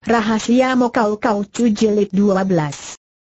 Rahasia Mokau Kau Cu jelit 12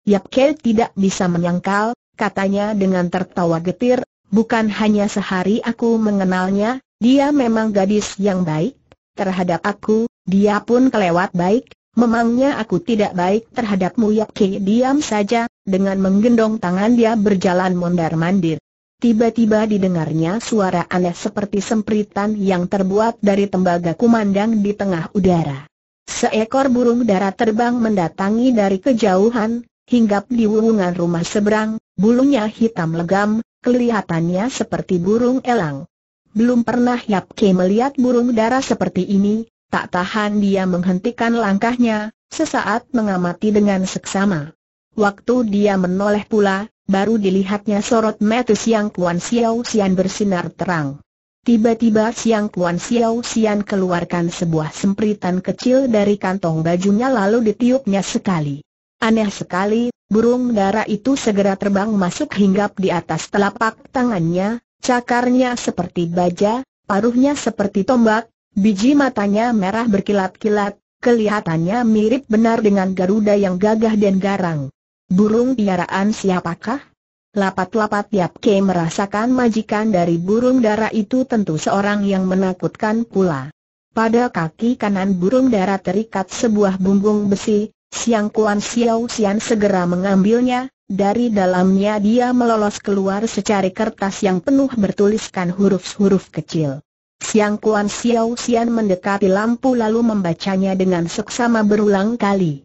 Yap Ke tidak bisa menyangkal, katanya dengan tertawa getir, bukan hanya sehari aku mengenalnya, dia memang gadis yang baik, terhadap aku, dia pun kelewat baik, memangnya aku tidak baik terhadapmu Yap Ke diam saja, dengan menggendong tangan dia berjalan mondar-mandir. Tiba-tiba didengarnya suara aneh seperti sempritan yang terbuat dari tembaga kumandang di tengah udara. Seekor burung dara terbang mendatangi dari kejauhan, hinggap di wuwungan rumah seberang, bulunya hitam legam, kelihatannya seperti burung elang. Belum pernah Yap Ke melihat burung dara seperti ini, tak tahan dia menghentikan langkahnya, sesaat mengamati dengan seksama. Waktu dia menoleh pula, baru dilihatnya sorot metus yang Kuan Xiao Xian bersinar terang. Tiba-tiba Siang Kuan Xiao Xian keluarkan sebuah sempritan kecil dari kantong bajunya lalu ditiupnya sekali. Aneh sekali, burung dara itu segera terbang masuk hinggap di atas telapak tangannya, cakarnya seperti baja, paruhnya seperti tombak, biji matanya merah berkilat-kilat, kelihatannya mirip benar dengan Garuda yang gagah dan garang. Burung piaraan siapakah? Lapat-lapat Yap Ke merasakan majikan dari burung dara itu tentu seorang yang menakutkan pula. Pada kaki kanan burung dara terikat sebuah bumbung besi, Siang Kuan Xiao Xian segera mengambilnya, dari dalamnya dia melolos keluar secari kertas yang penuh bertuliskan huruf-huruf kecil. Siang Kuan Xiao Xian mendekati lampu lalu membacanya dengan seksama berulang kali.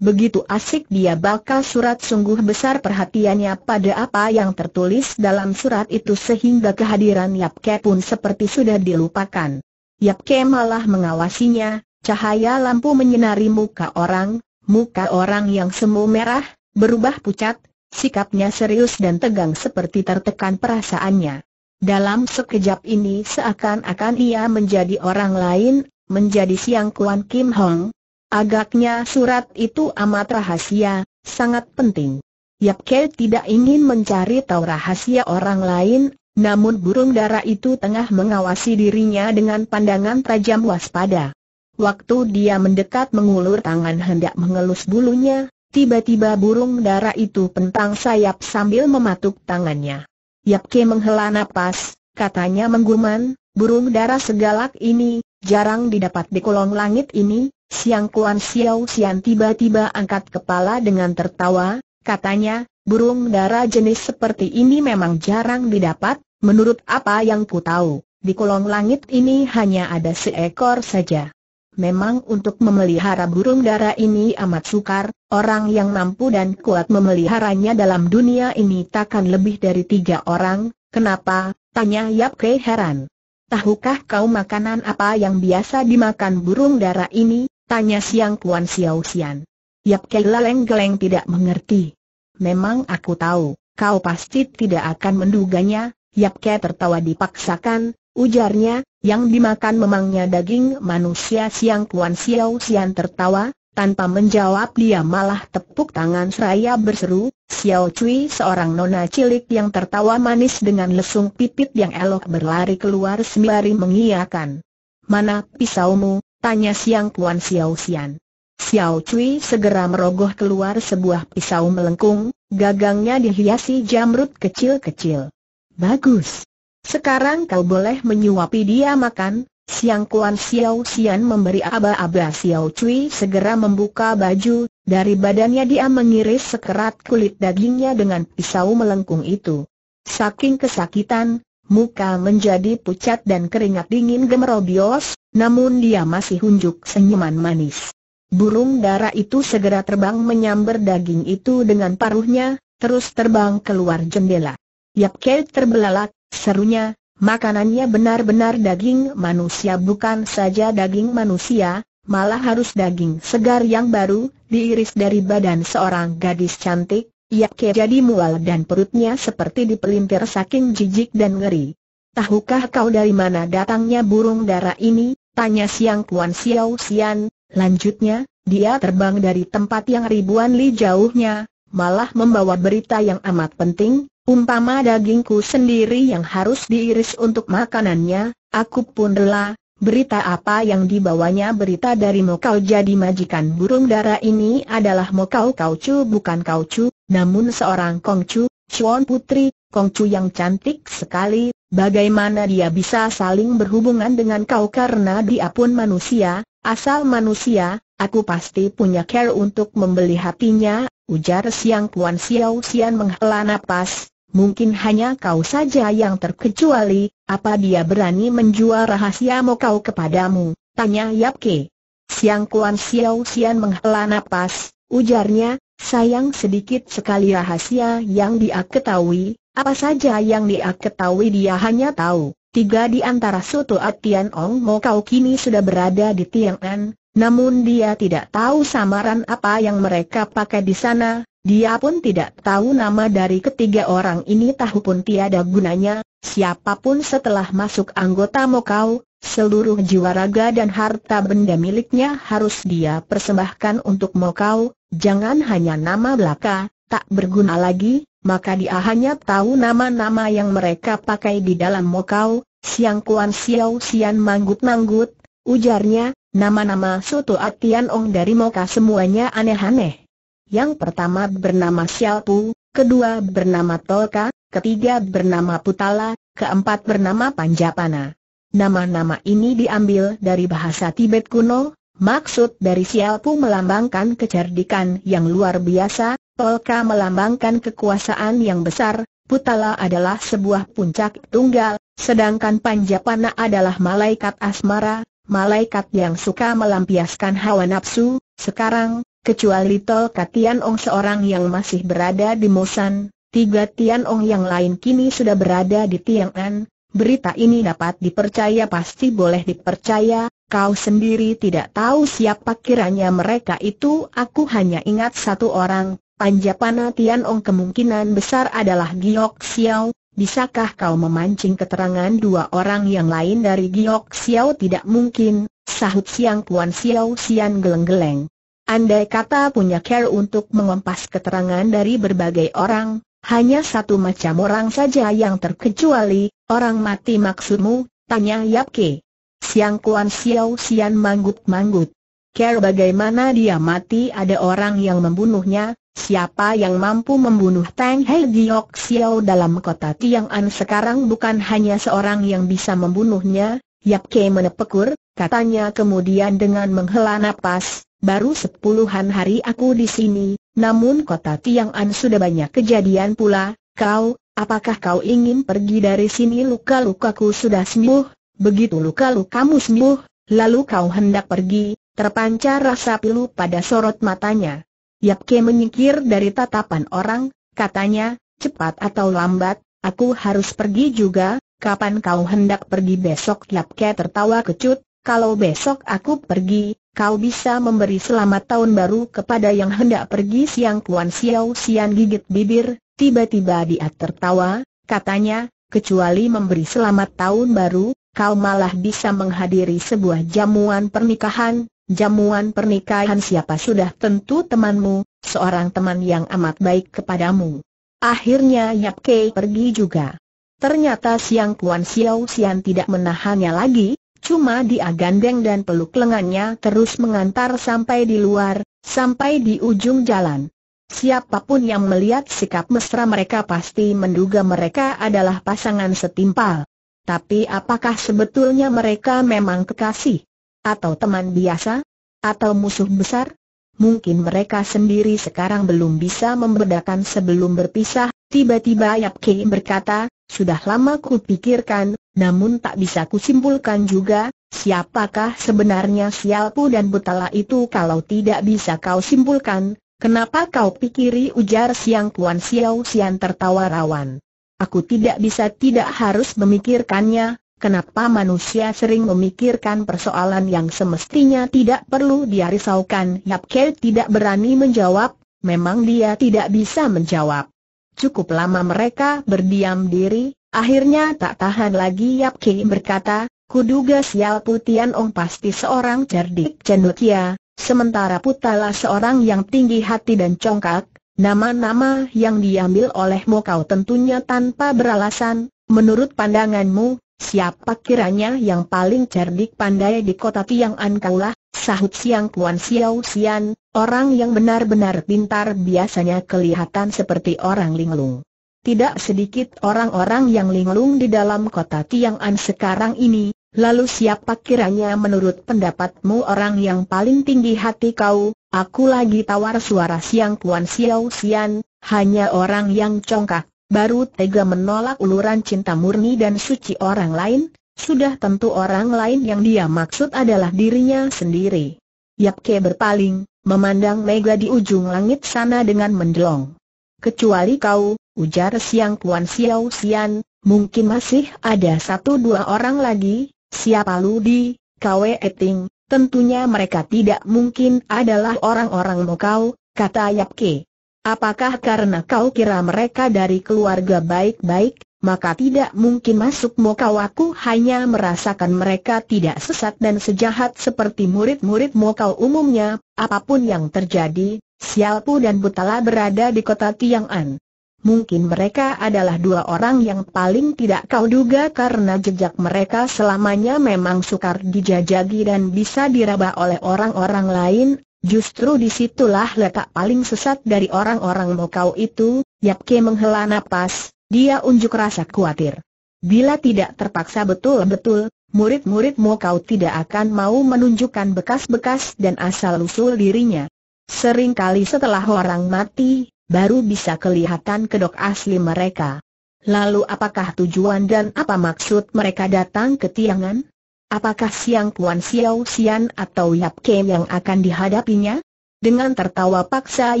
Begitu asik dia bakal surat sungguh besar perhatiannya pada apa yang tertulis dalam surat itu sehingga kehadiran Yap Ke pun seperti sudah dilupakan. Yap Ke malah mengawasinya, cahaya lampu menyinari muka orang, muka orang yang semu merah, berubah pucat, sikapnya serius dan tegang seperti tertekan perasaannya. Dalam sekejap ini seakan-akan ia menjadi orang lain, menjadi Siang Kuan Kim Hong, Agaknya surat itu amat rahasia, sangat penting. Yap Ke tidak ingin mencari tahu rahasia orang lain, namun burung dara itu tengah mengawasi dirinya dengan pandangan tajam waspada. Waktu dia mendekat mengulur tangan hendak mengelus bulunya, tiba-tiba burung dara itu pentang sayap sambil mematuk tangannya. Yap Ke menghela napas, katanya mengguman, burung dara segalak ini, jarang didapat di kolong langit ini, Siang Kuan Xiao Xian tiba-tiba angkat kepala dengan tertawa, katanya, burung dara jenis seperti ini memang jarang didapat, menurut apa yang ku tahu, di kolong langit ini hanya ada seekor saja. Memang untuk memelihara burung dara ini amat sukar, orang yang mampu dan kuat memeliharanya dalam dunia ini takkan lebih dari tiga orang, kenapa? Tanya Yap Kei heran. Tahukah kau makanan apa yang biasa dimakan burung dara ini? Tanya Siang Kuan Xiao Xian. Yap Kei Laleng Geleng tidak mengerti. Memang aku tahu, kau pasti tidak akan menduganya, Yap Kei tertawa dipaksakan, ujarnya, yang dimakan memangnya daging manusia Siang Kuan Xiao Xian tertawa, tanpa menjawab dia malah tepuk tangan seraya berseru, Xiao Cui seorang nona cilik yang tertawa manis dengan lesung pipit yang elok berlari keluar sembari mengiakan. Mana pisaumu, Tanya Siang Kuan Xiao Xian. Xiao Cui segera merogoh keluar sebuah pisau melengkung, gagangnya dihiasi jamrut kecil-kecil. Bagus. Sekarang kau boleh menyuapi dia makan. Siang Kuan Xiao Xian memberi aba-aba Xiao Cui segera membuka baju, dari badannya dia mengiris sekerat kulit dagingnya dengan pisau melengkung itu. Saking kesakitan, muka menjadi pucat dan keringat dingin gemerobios, namun dia masih hunjuk senyuman manis. Burung dara itu segera terbang menyambar daging itu dengan paruhnya, terus terbang keluar jendela. Yap Kei terbelalak, serunya, makanannya benar-benar daging manusia bukan saja daging manusia, malah harus daging segar yang baru, diiris dari badan seorang gadis cantik, Yap Kei jadi mual dan perutnya seperti dipelintir saking jijik dan ngeri. Tahukah kau dari mana datangnya burung dara ini? Tanya Siang Kuan Xiao Xian, lanjutnya, dia terbang dari tempat yang ribuan li jauhnya, malah membawa berita yang amat penting, umpama dagingku sendiri yang harus diiris untuk makanannya, aku pun rela, Berita apa yang dibawanya berita dari Mokau jadi majikan burung dara ini adalah Mokau Kaucu bukan Kaucu, namun seorang Kongcu, Chuan Putri, Kongcu yang cantik sekali, Bagaimana dia bisa saling berhubungan dengan kau karena dia pun manusia, asal manusia, aku pasti punya care untuk membeli hatinya, ujar Siang Kuan Xiao Xian menghela napas, mungkin hanya kau saja yang terkecuali, apa dia berani menjual rahasia mo kau kepadamu, tanya Yap Ke. Siang Kuan Xiao Xian menghela napas, ujarnya, sayang sedikit sekali rahasia yang dia ketahui, apa saja yang dia ketahui dia hanya tahu, tiga di antara Soto Atian Ong Mo Kau kini sudah berada di Tiang'an, namun dia tidak tahu samaran apa yang mereka pakai di sana, dia pun tidak tahu nama dari ketiga orang ini tahu pun tiada gunanya, siapapun setelah masuk anggota Mokau, seluruh jiwa raga dan harta benda miliknya harus dia persembahkan untuk Mokau, jangan hanya nama belaka, tak berguna lagi, maka dia hanya tahu nama-nama yang mereka pakai di dalam Mokau, Siang Kuan Siau Sian Manggut-Manggut, ujarnya, nama-nama Soto Atian Ong dari Moka semuanya aneh-aneh. Yang pertama bernama Xiaopu, kedua bernama Tolka, ketiga bernama Putala, keempat bernama Panjapana. Nama-nama ini diambil dari bahasa Tibet kuno, maksud dari Xiaopu melambangkan kecerdikan yang luar biasa, Tolka melambangkan kekuasaan yang besar, Putala adalah sebuah puncak tunggal, sedangkan Panjapana adalah malaikat asmara, malaikat yang suka melampiaskan hawa nafsu, sekarang, kecuali Tol Tianong Ong seorang yang masih berada di Mosan, tiga Tianong yang lain kini sudah berada di Tiang'an, berita ini dapat dipercaya pasti boleh dipercaya, kau sendiri tidak tahu siapa kiranya mereka itu aku hanya ingat satu orang, Panjapana Ong kemungkinan besar adalah Giok Xiao, bisakah kau memancing keterangan dua orang yang lain dari Giok Xiao tidak mungkin, sahut Siang Puan Xiao Sian geleng-geleng. Andai kata punya care untuk mengompas keterangan dari berbagai orang, hanya satu macam orang saja yang terkecuali, orang mati maksudmu, tanya Yap Ke. Siang Kuan Xiao Sian manggut-manggut. Care bagaimana dia mati ada orang yang membunuhnya, Siapa yang mampu membunuh Tang He Giok Xiao dalam kota Tiang'an sekarang bukan hanya seorang yang bisa membunuhnya, Yap Ke menepekur, katanya kemudian dengan menghela napas, baru sepuluhan hari aku di sini, namun kota Tiang'an sudah banyak kejadian pula, kau, apakah kau ingin pergi dari sini luka-lukaku sudah sembuh, begitu luka-lukamu sembuh, lalu kau hendak pergi, terpancar rasa pilu pada sorot matanya. Yap Yapke menyingkir dari tatapan orang, katanya, cepat atau lambat, aku harus pergi juga, kapan kau hendak pergi besok? Yap Yapke tertawa kecut, kalau besok aku pergi, kau bisa memberi selamat tahun baru kepada yang hendak pergi siang Kuan siau Siang gigit bibir, tiba-tiba dia tertawa, katanya, kecuali memberi selamat tahun baru, kau malah bisa menghadiri sebuah jamuan pernikahan, jamuan pernikahan siapa sudah tentu temanmu, seorang teman yang amat baik kepadamu. Akhirnya Yap Kei pergi juga. Ternyata Siang Kuan Xiao Xian tidak menahannya lagi, cuma dia gandeng dan peluk lengannya terus mengantar sampai di luar, sampai di ujung jalan. Siapapun yang melihat sikap mesra mereka pasti menduga mereka adalah pasangan setimpal. Tapi apakah sebetulnya mereka memang kekasih? Atau teman biasa? Atau musuh besar? Mungkin mereka sendiri sekarang belum bisa membedakan sebelum berpisah, tiba-tiba Yap Kei berkata, sudah lama ku pikirkan, namun tak bisa kusimpulkan juga, siapakah sebenarnya Sialpu dan Betala itu kalau tidak bisa kau simpulkan, kenapa kau pikiri ujar Siang Kuan Xiao Sian tertawa rawan. Aku tidak bisa tidak harus memikirkannya, Kenapa manusia sering memikirkan persoalan yang semestinya tidak perlu dia risaukan? Yap Kei tidak berani menjawab, memang dia tidak bisa menjawab. Cukup lama mereka berdiam diri, akhirnya tak tahan lagi Yap Kei berkata, Kuduga Sial Putian Ong pasti seorang cerdik cendekia, ya. sementara Putala seorang yang tinggi hati dan congkak, nama-nama yang diambil olehmu kau tentunya tanpa beralasan, menurut pandanganmu, Siapa kiranya yang paling cerdik pandai di kota Tiang'an kaulah, sahut Siang Kuan Xiao Xian, orang yang benar-benar pintar biasanya kelihatan seperti orang linglung. Tidak sedikit orang-orang yang linglung di dalam kota Tiang An sekarang ini, lalu siapa kiranya menurut pendapatmu orang yang paling tinggi hati kau, aku lagi tawar suara Siang Kuan Xiao Xian, hanya orang yang congkak baru tega menolak uluran cinta murni dan suci orang lain, sudah tentu orang lain yang dia maksud adalah dirinya sendiri. Yap Yapke berpaling, memandang Mega di ujung langit sana dengan mendelong. Kecuali kau, ujar Siang Kuan Xiao Xian, mungkin masih ada satu dua orang lagi, siapa lu di, Kwe Eting, tentunya mereka tidak mungkin adalah orang-orang mau kau, kata Yapke. Apakah karena kau kira mereka dari keluarga baik-baik, maka tidak mungkin masuk Mokau aku hanya merasakan mereka tidak sesat dan sejahat seperti murid-murid Mokau umumnya, apapun yang terjadi, Sialpu dan Butala berada di kota Tiang'an. Mungkin mereka adalah dua orang yang paling tidak kau duga karena jejak mereka selamanya memang sukar dijajagi dan bisa diraba oleh orang-orang lain, Justru disitulah letak paling sesat dari orang-orang Mokau itu, Yap Ke menghela nafas, dia unjuk rasa khawatir. Bila tidak terpaksa betul-betul, murid-murid Mokau tidak akan mau menunjukkan bekas-bekas dan asal-usul dirinya. Sering kali setelah orang mati, baru bisa kelihatan kedok asli mereka. Lalu apakah tujuan dan apa maksud mereka datang ke Tiangan? Apakah Siang Puan Xiao Xian atau Yap Kei yang akan dihadapinya? Dengan tertawa paksa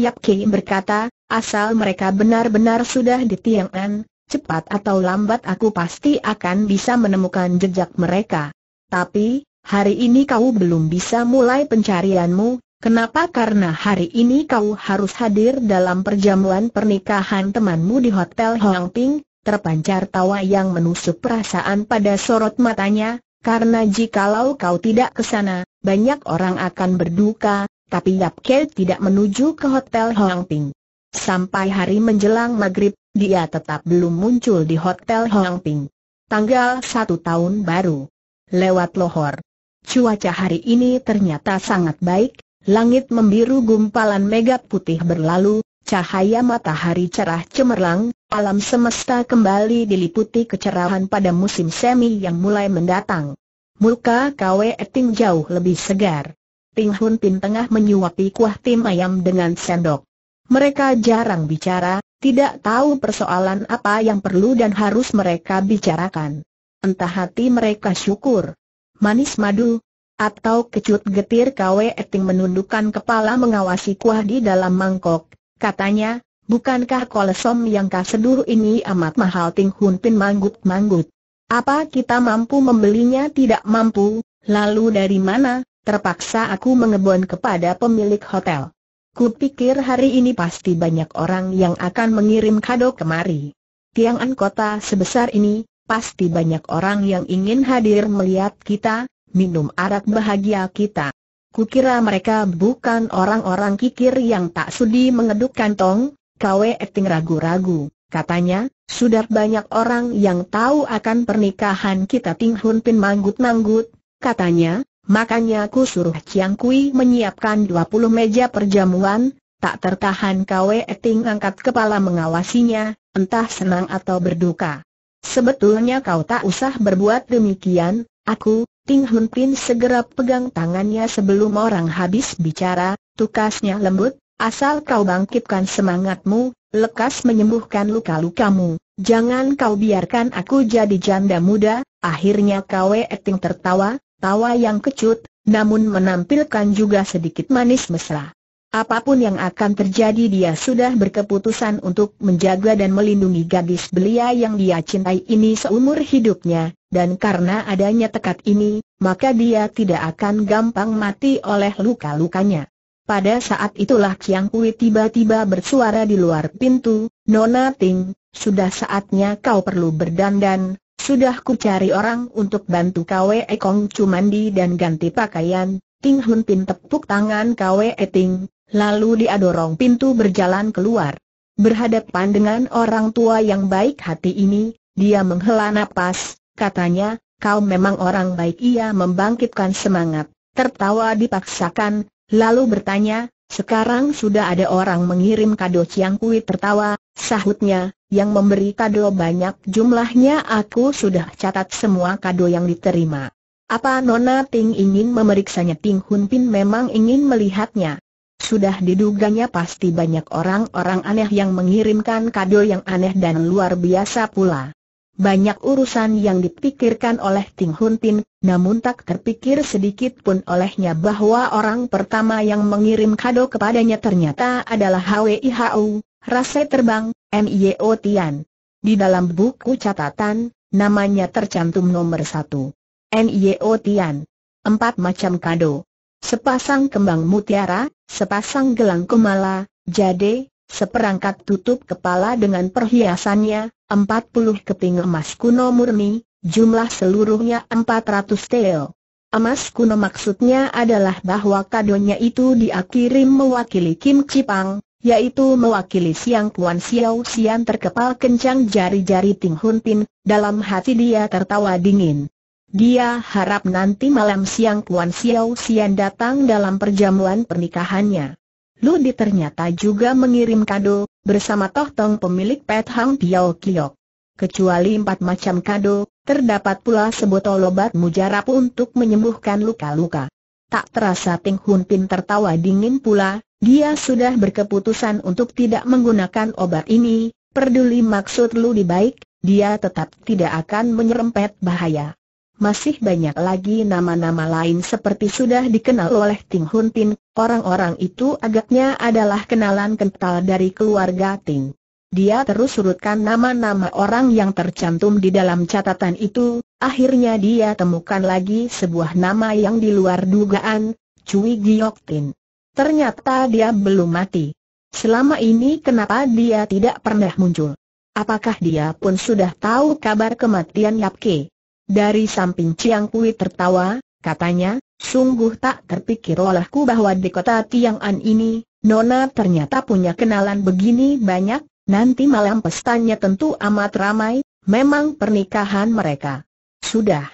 Yap Kei berkata, asal mereka benar-benar sudah di Tiang'an, cepat atau lambat aku pasti akan bisa menemukan jejak mereka. Tapi, hari ini kau belum bisa mulai pencarianmu, kenapa karena hari ini kau harus hadir dalam perjamuan pernikahan temanmu di Hotel Hoang Ping, terpancar tawa yang menusuk perasaan pada sorot matanya, karena jikalau kau tidak ke sana, banyak orang akan berduka, tapi Yap Ke tidak menuju ke Hotel Hoang Ping. Sampai hari menjelang maghrib, dia tetap belum muncul di Hotel Hoang Ping. Tanggal satu tahun baru. Lewat Lohor. Cuaca hari ini ternyata sangat baik, langit membiru gumpalan megap putih berlalu, cahaya matahari cerah cemerlang, alam semesta kembali diliputi kecerahan pada musim semi yang mulai mendatang. Muka Kwe Eting jauh lebih segar. Ting Hun Pin tengah menyuapi kuah tim ayam dengan sendok. Mereka jarang bicara, tidak tahu persoalan apa yang perlu dan harus mereka bicarakan. Entah hati mereka syukur, manis madu, atau kecut getir Kwe Eting menundukkan kepala mengawasi kuah di dalam mangkok, katanya, Bukankah kolesom yang kau seduh ini amat mahal Ting Hun Pin manggut-manggut? Apa kita mampu membelinya tidak mampu, lalu dari mana? Terpaksa aku mengebon kepada pemilik hotel. Kupikir hari ini pasti banyak orang yang akan mengirim kado kemari. Tiangan kota sebesar ini, pasti banyak orang yang ingin hadir melihat kita, minum arak bahagia kita. Kukira mereka bukan orang-orang kikir yang tak sudi mengeduk kantong, KW Eting ragu-ragu, katanya, sudah banyak orang yang tahu akan pernikahan kita Ting Hun Pin manggut-manggut, katanya, makanya aku suruh Chiang Kui menyiapkan 20 meja perjamuan, tak tertahan KW Eting angkat kepala mengawasinya, entah senang atau berduka. Sebetulnya kau tak usah berbuat demikian, aku, Ting Hun Pin segera pegang tangannya sebelum orang habis bicara, tukasnya lembut, Asal kau bangkitkan semangatmu, lekas menyembuhkan luka-lukamu, jangan kau biarkan aku jadi janda muda, akhirnya Kwe Eting tertawa, tawa yang kecut, namun menampilkan juga sedikit manis mesra. Apapun yang akan terjadi dia sudah berkeputusan untuk menjaga dan melindungi gadis belia yang dia cintai ini seumur hidupnya, dan karena adanya tekad ini, maka dia tidak akan gampang mati oleh luka-lukanya. Pada saat itulah Kiang Kui tiba-tiba bersuara di luar pintu, Nona Ting, sudah saatnya kau perlu berdandan, sudah ku cari orang untuk bantu kau Kong Chu mandi dan ganti pakaian, Ting Hun Pin tepuk tangan kau Eting, lalu dia dorong pintu berjalan keluar. Berhadapan dengan orang tua yang baik hati ini, dia menghela napas, katanya, kau memang orang baik ia membangkitkan semangat, tertawa dipaksakan, Lalu bertanya, sekarang sudah ada orang mengirim kado Ciang Kui tertawa, sahutnya, yang memberi kado banyak jumlahnya aku sudah catat semua kado yang diterima. Apa Nona Ting ingin memeriksanya Ting Hun Pin memang ingin melihatnya. Sudah diduganya pasti banyak orang-orang aneh yang mengirimkan kado yang aneh dan luar biasa pula. Banyak urusan yang dipikirkan oleh Ting Hun Tin, namun tak terpikir sedikit pun olehnya bahwa orang pertama yang mengirim kado kepadanya ternyata adalah Hwi Hau, Rase Terbang, Mio Tian. Di dalam buku catatan, namanya tercantum nomor satu. Nio Tian. Empat macam kado. Sepasang kembang mutiara, sepasang gelang kumala, jade, seperangkat tutup kepala dengan perhiasannya, 40 keping emas kuno murni, jumlah seluruhnya 400 tel. Emas kuno maksudnya adalah bahwa kadonya itu diakirim mewakili Kim Cipang, yaitu mewakili Siang Kuan Xiao Xian terkepal kencang jari-jari Ting Hun Pin, dalam hati dia tertawa dingin. Dia harap nanti malam Siang Kuan Xiao Xian datang dalam perjamuan pernikahannya. Ludi ternyata juga mengirim kado, bersama Toh Tong pemilik Pet Hang Tiao Kiok. Kecuali empat macam kado, terdapat pula sebotol obat mujarab untuk menyembuhkan luka-luka. Tak terasa Ting Hun Pin tertawa dingin pula, dia sudah berkeputusan untuk tidak menggunakan obat ini, peduli maksud Lu Di baik, dia tetap tidak akan menyerempet bahaya. Masih banyak lagi nama-nama lain seperti sudah dikenal oleh Ting Hun Pin, orang-orang itu agaknya adalah kenalan kental dari keluarga Ting. Dia terus surutkan nama-nama orang yang tercantum di dalam catatan itu, akhirnya dia temukan lagi sebuah nama yang di luar dugaan, Cui Giok Tin. Ternyata dia belum mati. Selama ini kenapa dia tidak pernah muncul? Apakah dia pun sudah tahu kabar kematian Yap Kei? Dari samping Chiang Kui tertawa, katanya, sungguh tak terpikir olehku bahwa di kota Tiang'an ini, Nona ternyata punya kenalan begini banyak, nanti malam pestanya tentu amat ramai, memang pernikahan mereka. Sudah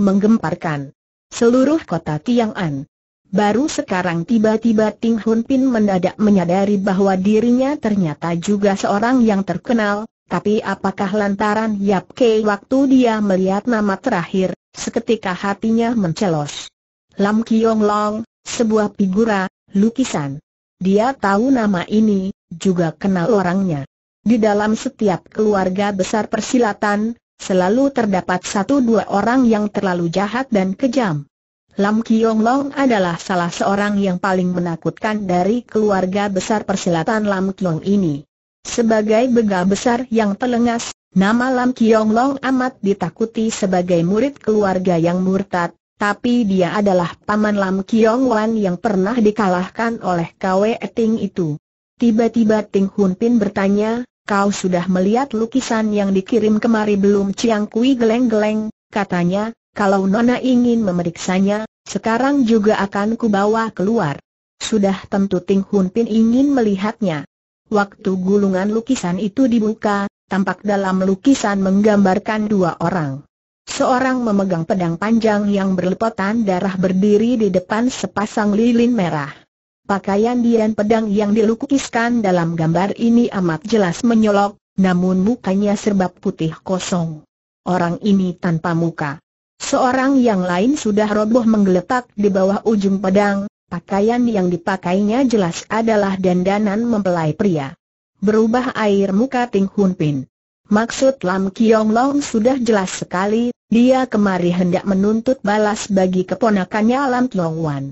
menggemparkan seluruh kota Tiang'an. Baru sekarang tiba-tiba Ting Hun Pin mendadak menyadari bahwa dirinya ternyata juga seorang yang terkenal, tapi apakah lantaran Yap Kei waktu dia melihat nama terakhir, seketika hatinya mencelos. Lam Kiong Long, sebuah figura, lukisan. Dia tahu nama ini, juga kenal orangnya. Di dalam setiap keluarga besar persilatan, selalu terdapat satu dua orang yang terlalu jahat dan kejam. Lam Kiong Long adalah salah seorang yang paling menakutkan dari keluarga besar persilatan Lam Kiong ini. Sebagai begal besar yang telengas, nama Lam Kiong Long amat ditakuti sebagai murid keluarga yang murtad, tapi dia adalah paman Lam Kiong Wan yang pernah dikalahkan oleh Kwe Ting itu. Tiba-tiba Ting Hun Pin bertanya, kau sudah melihat lukisan yang dikirim kemari belum Chiang Kui geleng-geleng, katanya, kalau Nona ingin memeriksanya, sekarang juga akan kubawa keluar. Sudah tentu Ting Hun Pin ingin melihatnya. Waktu gulungan lukisan itu dibuka, tampak dalam lukisan menggambarkan dua orang. Seorang memegang pedang panjang yang berlepotan darah berdiri di depan sepasang lilin merah. Pakaian dian pedang yang dilukiskan dalam gambar ini amat jelas menyolok, namun mukanya serba putih kosong. Orang ini tanpa muka. Seorang yang lain sudah roboh menggeletak di bawah ujung pedang, Pakaian yang dipakainya jelas adalah dandanan mempelai pria. Berubah air muka Ting Hun Pin. Maksud Lam Kiong Long sudah jelas sekali, dia kemari hendak menuntut balas bagi keponakannya Lam Kiong Wan.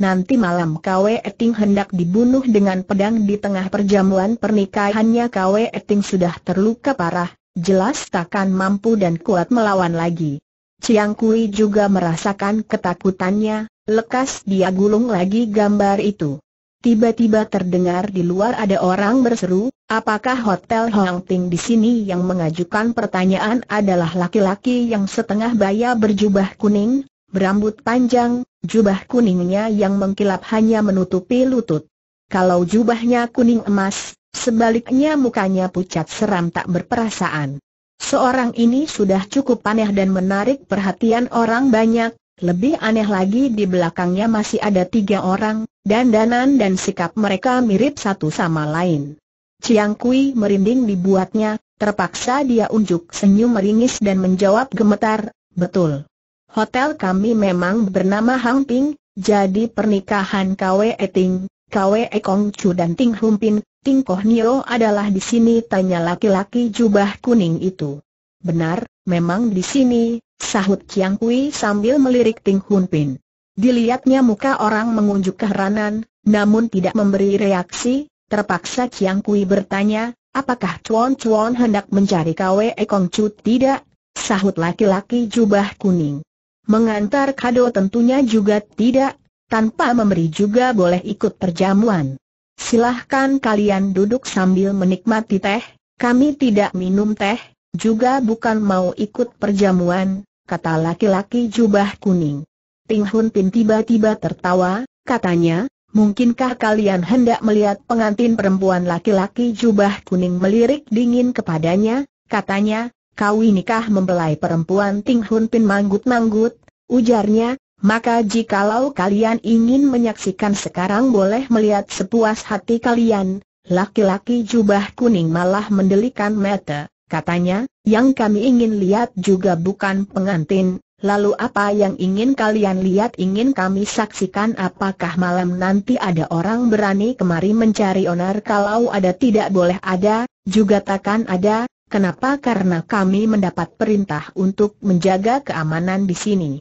Nanti malam Kwe Eting hendak dibunuh dengan pedang di tengah perjamuan pernikahannya Kwe Eting sudah terluka parah, jelas takkan mampu dan kuat melawan lagi. Ciang Kui juga merasakan ketakutannya, lekas dia gulung lagi gambar itu. Tiba-tiba terdengar di luar ada orang berseru, apakah Hotel Hong Ting di sini yang mengajukan pertanyaan adalah laki-laki yang setengah baya berjubah kuning, berambut panjang, jubah kuningnya yang mengkilap hanya menutupi lutut. Kalau jubahnya kuning emas, sebaliknya mukanya pucat seram tak berperasaan. Seorang ini sudah cukup aneh dan menarik perhatian orang banyak, lebih aneh lagi di belakangnya masih ada tiga orang, dandanan dan sikap mereka mirip satu sama lain. Chiang Kui merinding dibuatnya, terpaksa dia unjuk senyum meringis dan menjawab gemetar, betul. Hotel kami memang bernama Hang Ping, jadi pernikahan Kwe Ting, Kwe Kong Chu dan Ting Humping Tingkoh Nio adalah di sini tanya laki-laki jubah kuning itu. Benar, memang di sini, sahut Chiang Kui sambil melirik Ting Hun Pin. Dilihatnya muka orang mengunjuk keheranan, namun tidak memberi reaksi, terpaksa Chiang Kui bertanya, apakah Chuan Chuan hendak mencari KW Ekong Chu? Tidak, sahut laki-laki jubah kuning. Mengantar kado tentunya juga tidak, tanpa memberi juga boleh ikut perjamuan. Silahkan kalian duduk sambil menikmati teh, kami tidak minum teh, juga bukan mau ikut perjamuan, kata laki-laki jubah kuning. Ting Hun Pin tiba-tiba tertawa, katanya, mungkinkah kalian hendak melihat pengantin perempuan laki-laki jubah kuning melirik dingin kepadanya, katanya, kau inikah membelai perempuan Ting Hun Pin manggut-manggut, ujarnya, maka jikalau kalian ingin menyaksikan sekarang boleh melihat sepuas hati kalian, laki-laki jubah kuning malah mendelikan mata, katanya, yang kami ingin lihat juga bukan pengantin, lalu apa yang ingin kalian lihat ingin kami saksikan apakah malam nanti ada orang berani kemari mencari onar kalau ada tidak boleh ada, juga takkan ada, kenapa karena kami mendapat perintah untuk menjaga keamanan di sini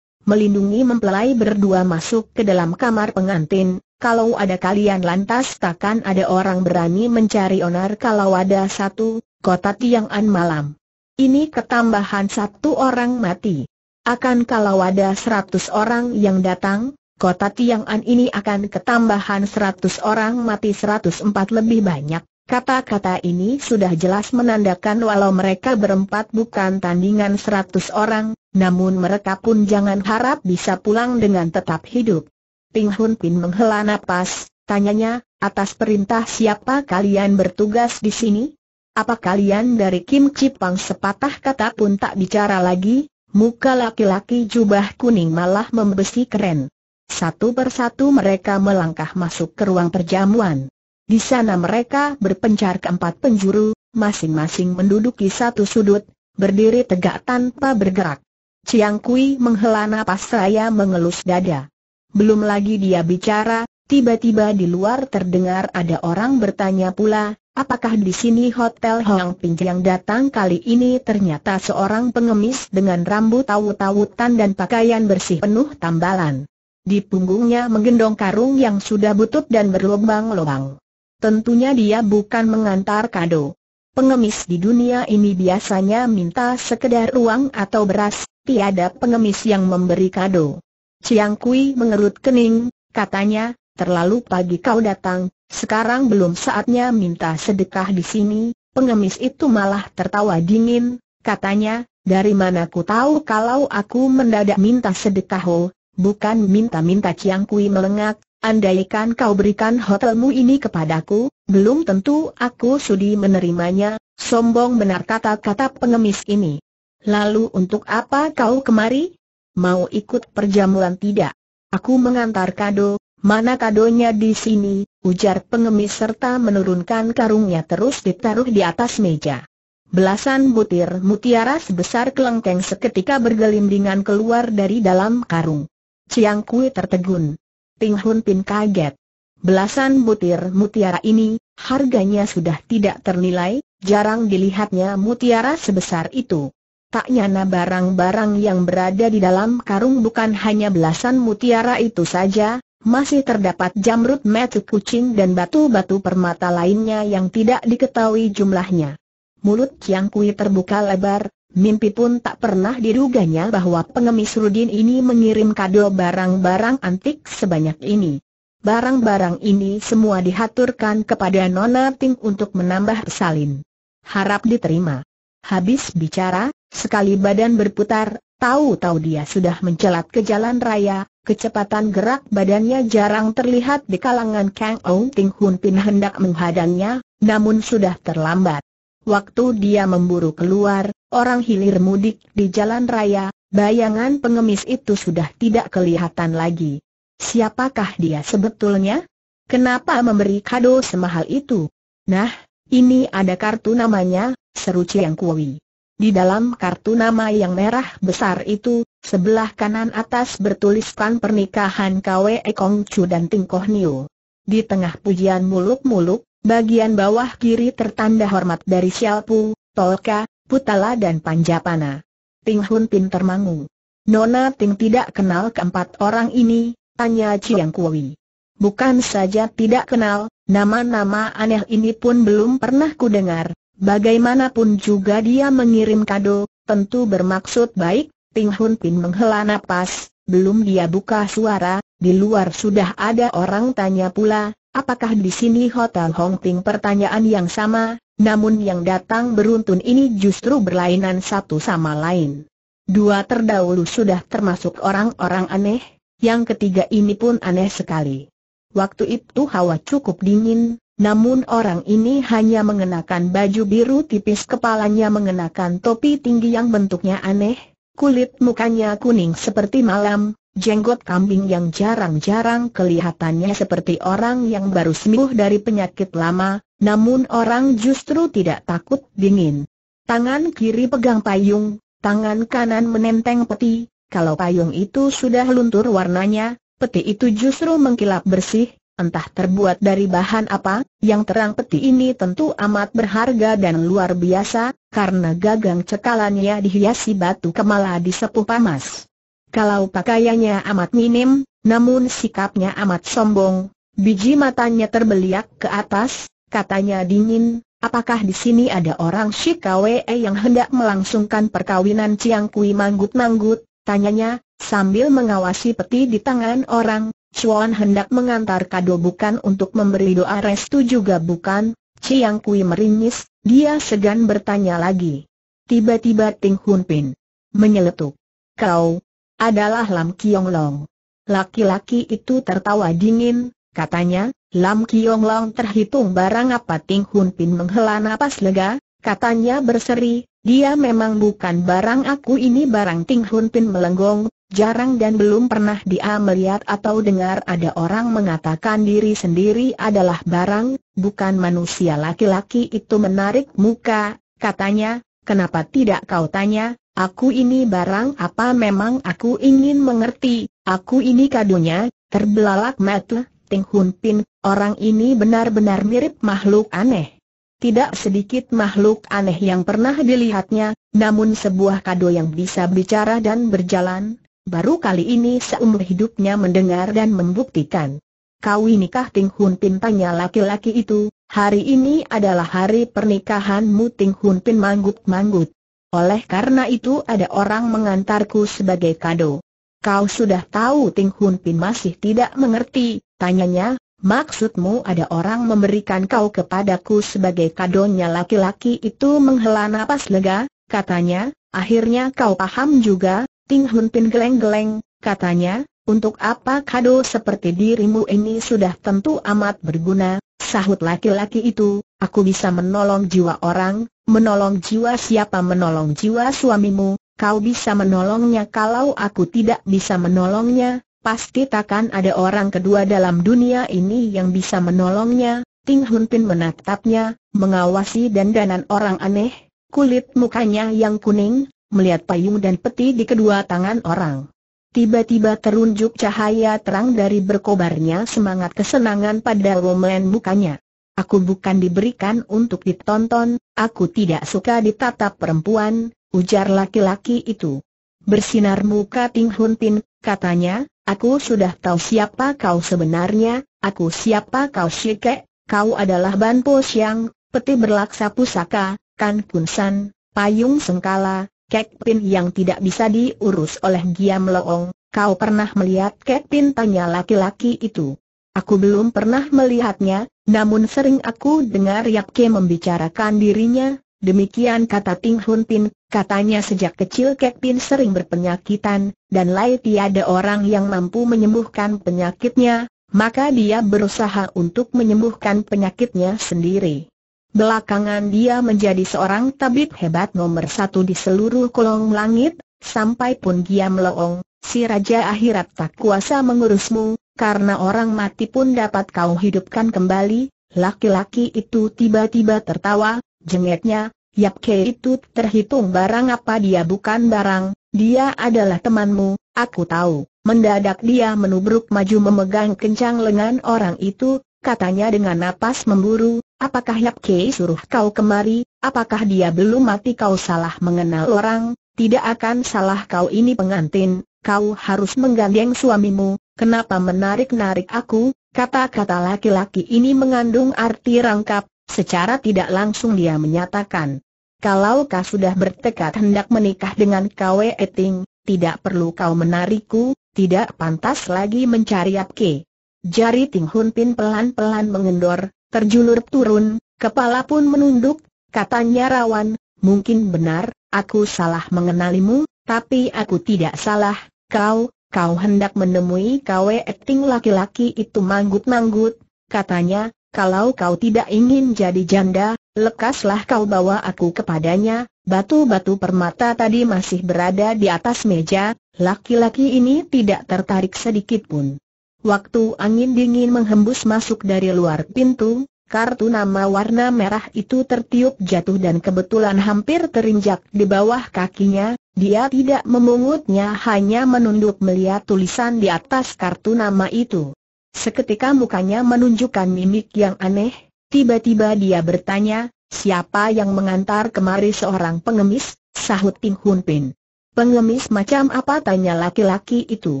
melindungi mempelai berdua masuk ke dalam kamar pengantin, kalau ada kalian lantas takkan ada orang berani mencari onar kalau ada satu, kota tiang an malam. Ini ketambahan satu orang mati. Akan kalau ada seratus orang yang datang, kota tiang an ini akan ketambahan seratus orang mati seratus empat lebih banyak. Kata-kata ini sudah jelas menandakan walau mereka berempat bukan tandingan seratus orang, namun mereka pun jangan harap bisa pulang dengan tetap hidup. Ping Hun Pin menghela napas, tanyanya, atas perintah siapa kalian bertugas di sini? Apa kalian dari Kim Cipang sepatah kata pun tak bicara lagi, muka laki-laki jubah kuning malah membesi keren. Satu persatu mereka melangkah masuk ke ruang perjamuan. Di sana mereka berpencar ke empat penjuru, masing-masing menduduki satu sudut, berdiri tegak tanpa bergerak. Ciang Kui menghela napas seraya mengelus dada. Belum lagi dia bicara, tiba-tiba di luar terdengar ada orang bertanya pula, Apakah di sini Hotel Hong Ping yang datang kali ini ternyata seorang pengemis dengan rambut tawut tawutan dan pakaian bersih penuh tambalan. Di punggungnya menggendong karung yang sudah butut dan berlubang-lubang. Tentunya dia bukan mengantar kado. Pengemis di dunia ini biasanya minta sekedar uang atau beras, tiada pengemis yang memberi kado. Ciangkui Kui mengerut kening, katanya, terlalu pagi kau datang, sekarang belum saatnya minta sedekah di sini, pengemis itu malah tertawa dingin, katanya, dari mana ku tahu kalau aku mendadak minta sedekah ho, oh, bukan minta-minta Ciangkui Kui melengak, Andaikan kau berikan hotelmu ini kepadaku, belum tentu aku sudi menerimanya, sombong benar kata-kata pengemis ini. Lalu untuk apa kau kemari? Mau ikut perjamuan tidak? Aku mengantar kado, mana kadonya di sini, ujar pengemis serta menurunkan karungnya terus ditaruh di atas meja. Belasan butir mutiara sebesar kelengkeng seketika bergelindingan keluar dari dalam karung. Ciang Kui tertegun. Ting Hun Pin kaget. Belasan butir mutiara ini, harganya sudah tidak ternilai, jarang dilihatnya mutiara sebesar itu. Tak nyana barang-barang yang berada di dalam karung bukan hanya belasan mutiara itu saja, masih terdapat jamrut metu kucing dan batu-batu permata lainnya yang tidak diketahui jumlahnya. Mulut Chiang Kui terbuka lebar, Mimpi pun tak pernah diduganya bahwa pengemis Rudin ini mengirim kado barang-barang antik sebanyak ini. Barang-barang ini semua dihaturkan kepada Nona Ting untuk menambah salin. Harap diterima. Habis bicara, sekali badan berputar, tahu-tahu dia sudah mencelat ke jalan raya, kecepatan gerak badannya jarang terlihat di kalangan Kang Ong Ting Hun Pin hendak menghadangnya, namun sudah terlambat. Waktu dia memburu keluar, orang hilir mudik di jalan raya, bayangan pengemis itu sudah tidak kelihatan lagi. Siapakah dia sebetulnya? Kenapa memberi kado semahal itu? Nah, ini ada kartu namanya, seru Ciang Kui. Di dalam kartu nama yang merah besar itu, sebelah kanan atas bertuliskan pernikahan Kwe Kong Chu dan Ting Koh Niu. Di tengah pujian muluk-muluk, bagian bawah kiri tertanda hormat dari Pu, Tolka, Putala dan Panjapana. Ting Hun Pin termangu. Nona Ting tidak kenal keempat orang ini, tanya Chiang Kui. Bukan saja tidak kenal, nama-nama aneh ini pun belum pernah kudengar, bagaimanapun juga dia mengirim kado, tentu bermaksud baik, Ting Hun Pin menghela nafas. belum dia buka suara, di luar sudah ada orang tanya pula, apakah di sini Hotel Hong Ting pertanyaan yang sama, namun yang datang beruntun ini justru berlainan satu sama lain. Dua terdahulu sudah termasuk orang-orang aneh, yang ketiga ini pun aneh sekali. Waktu itu hawa cukup dingin, namun orang ini hanya mengenakan baju biru tipis kepalanya mengenakan topi tinggi yang bentuknya aneh, kulit mukanya kuning seperti malam, jenggot kambing yang jarang-jarang kelihatannya seperti orang yang baru sembuh dari penyakit lama, namun orang justru tidak takut dingin. Tangan kiri pegang payung, tangan kanan menenteng peti, kalau payung itu sudah luntur warnanya, peti itu justru mengkilap bersih, entah terbuat dari bahan apa, yang terang peti ini tentu amat berharga dan luar biasa, karena gagang cekalannya dihiasi batu kemala di sepuh pamas. Kalau pakaiannya amat minim, namun sikapnya amat sombong, biji matanya terbeliak ke atas, katanya dingin, apakah di sini ada orang Shikawe yang hendak melangsungkan perkawinan Ciang Kui manggut-manggut, tanyanya, sambil mengawasi peti di tangan orang, Chuan hendak mengantar kado bukan untuk memberi doa restu juga bukan, Ciang Kui meringis, dia segan bertanya lagi. Tiba-tiba Ting Hun Pin menyeletuk. Kau adalah Lam Kiong Long. Laki-laki itu tertawa dingin, Katanya, Lam Kiong Long terhitung barang apa Ting Hun Pin menghela nafas lega, katanya berseri, dia memang bukan barang aku ini barang Ting Hun Pin melenggong, jarang dan belum pernah dia melihat atau dengar ada orang mengatakan diri sendiri adalah barang, bukan manusia laki-laki itu menarik muka, katanya, kenapa tidak kau tanya, aku ini barang apa memang aku ingin mengerti, aku ini kadonya, terbelalak mata, Ting Hun Pin, orang ini benar-benar mirip makhluk aneh. Tidak sedikit makhluk aneh yang pernah dilihatnya, namun sebuah kado yang bisa bicara dan berjalan, baru kali ini seumur hidupnya mendengar dan membuktikan. Kau nikah Ting Hun Pin tanya laki-laki itu, hari ini adalah hari pernikahanmu Ting Hun Pin manggut-manggut. Oleh karena itu ada orang mengantarku sebagai kado. Kau sudah tahu Ting Hun Pin masih tidak mengerti, Tanyanya, maksudmu ada orang memberikan kau kepadaku sebagai kadonya laki-laki itu menghela napas lega, katanya, akhirnya kau paham juga, Ting Hun Pin geleng-geleng, katanya, untuk apa kado seperti dirimu ini sudah tentu amat berguna, sahut laki-laki itu, aku bisa menolong jiwa orang, menolong jiwa siapa menolong jiwa suamimu, kau bisa menolongnya kalau aku tidak bisa menolongnya, pasti takkan ada orang kedua dalam dunia ini yang bisa menolongnya. Ting Hun Pin menatapnya, mengawasi dandanan orang aneh, kulit mukanya yang kuning, melihat payung dan peti di kedua tangan orang. Tiba-tiba terunjuk cahaya terang dari berkobarnya semangat kesenangan pada roman mukanya. Aku bukan diberikan untuk ditonton, aku tidak suka ditatap perempuan, ujar laki-laki itu. Bersinar muka Ting Hun Pin, katanya, Aku sudah tahu siapa kau sebenarnya, aku siapa kau Shike, kau adalah Ban Po Siang, peti berlaksa pusaka, Kan Kun San, payung sengkala, Kek Pin yang tidak bisa diurus oleh Giam Loong. Kau pernah melihat Kek Pin tanya laki-laki itu? Aku belum pernah melihatnya, namun sering aku dengar Yap Ke membicarakan dirinya, demikian kata Ting Hun Pin, Katanya sejak kecil Kekpin sering berpenyakitan, dan lai tiada orang yang mampu menyembuhkan penyakitnya, maka dia berusaha untuk menyembuhkan penyakitnya sendiri. Belakangan dia menjadi seorang tabib hebat nomor satu di seluruh kolong langit, sampai pun dia meloong, si Raja Akhirat tak kuasa mengurusmu, karena orang mati pun dapat kau hidupkan kembali, laki-laki itu tiba-tiba tertawa, jengetnya, Yap Ke itu terhitung barang apa dia bukan barang, dia adalah temanmu, aku tahu. Mendadak dia menubruk maju memegang kencang lengan orang itu, katanya dengan napas memburu, apakah Yap Ke suruh kau kemari, apakah dia belum mati kau salah mengenal orang, tidak akan salah kau ini pengantin, kau harus menggandeng suamimu, kenapa menarik-narik aku, kata-kata laki-laki ini mengandung arti rangkap, secara tidak langsung dia menyatakan, kalau kau sudah bertekad hendak menikah dengan Kwe Eting, tidak perlu kau menarikku, tidak pantas lagi mencari Apke. Jari Ting Hun Pin pelan-pelan mengendor, terjulur turun, kepala pun menunduk, katanya rawan, mungkin benar, aku salah mengenalimu, tapi aku tidak salah, kau, kau hendak menemui Kwe Eting laki-laki itu manggut-manggut, katanya, kalau kau tidak ingin jadi janda, Lekaslah kau bawa aku kepadanya, batu-batu permata tadi masih berada di atas meja, laki-laki ini tidak tertarik sedikitpun. Waktu angin dingin menghembus masuk dari luar pintu, kartu nama warna merah itu tertiup jatuh dan kebetulan hampir terinjak di bawah kakinya, dia tidak memungutnya hanya menunduk melihat tulisan di atas kartu nama itu. Seketika mukanya menunjukkan mimik yang aneh, Tiba-tiba dia bertanya, siapa yang mengantar kemari seorang pengemis, sahut Ting Hun Pin. Pengemis macam apa tanya laki-laki itu.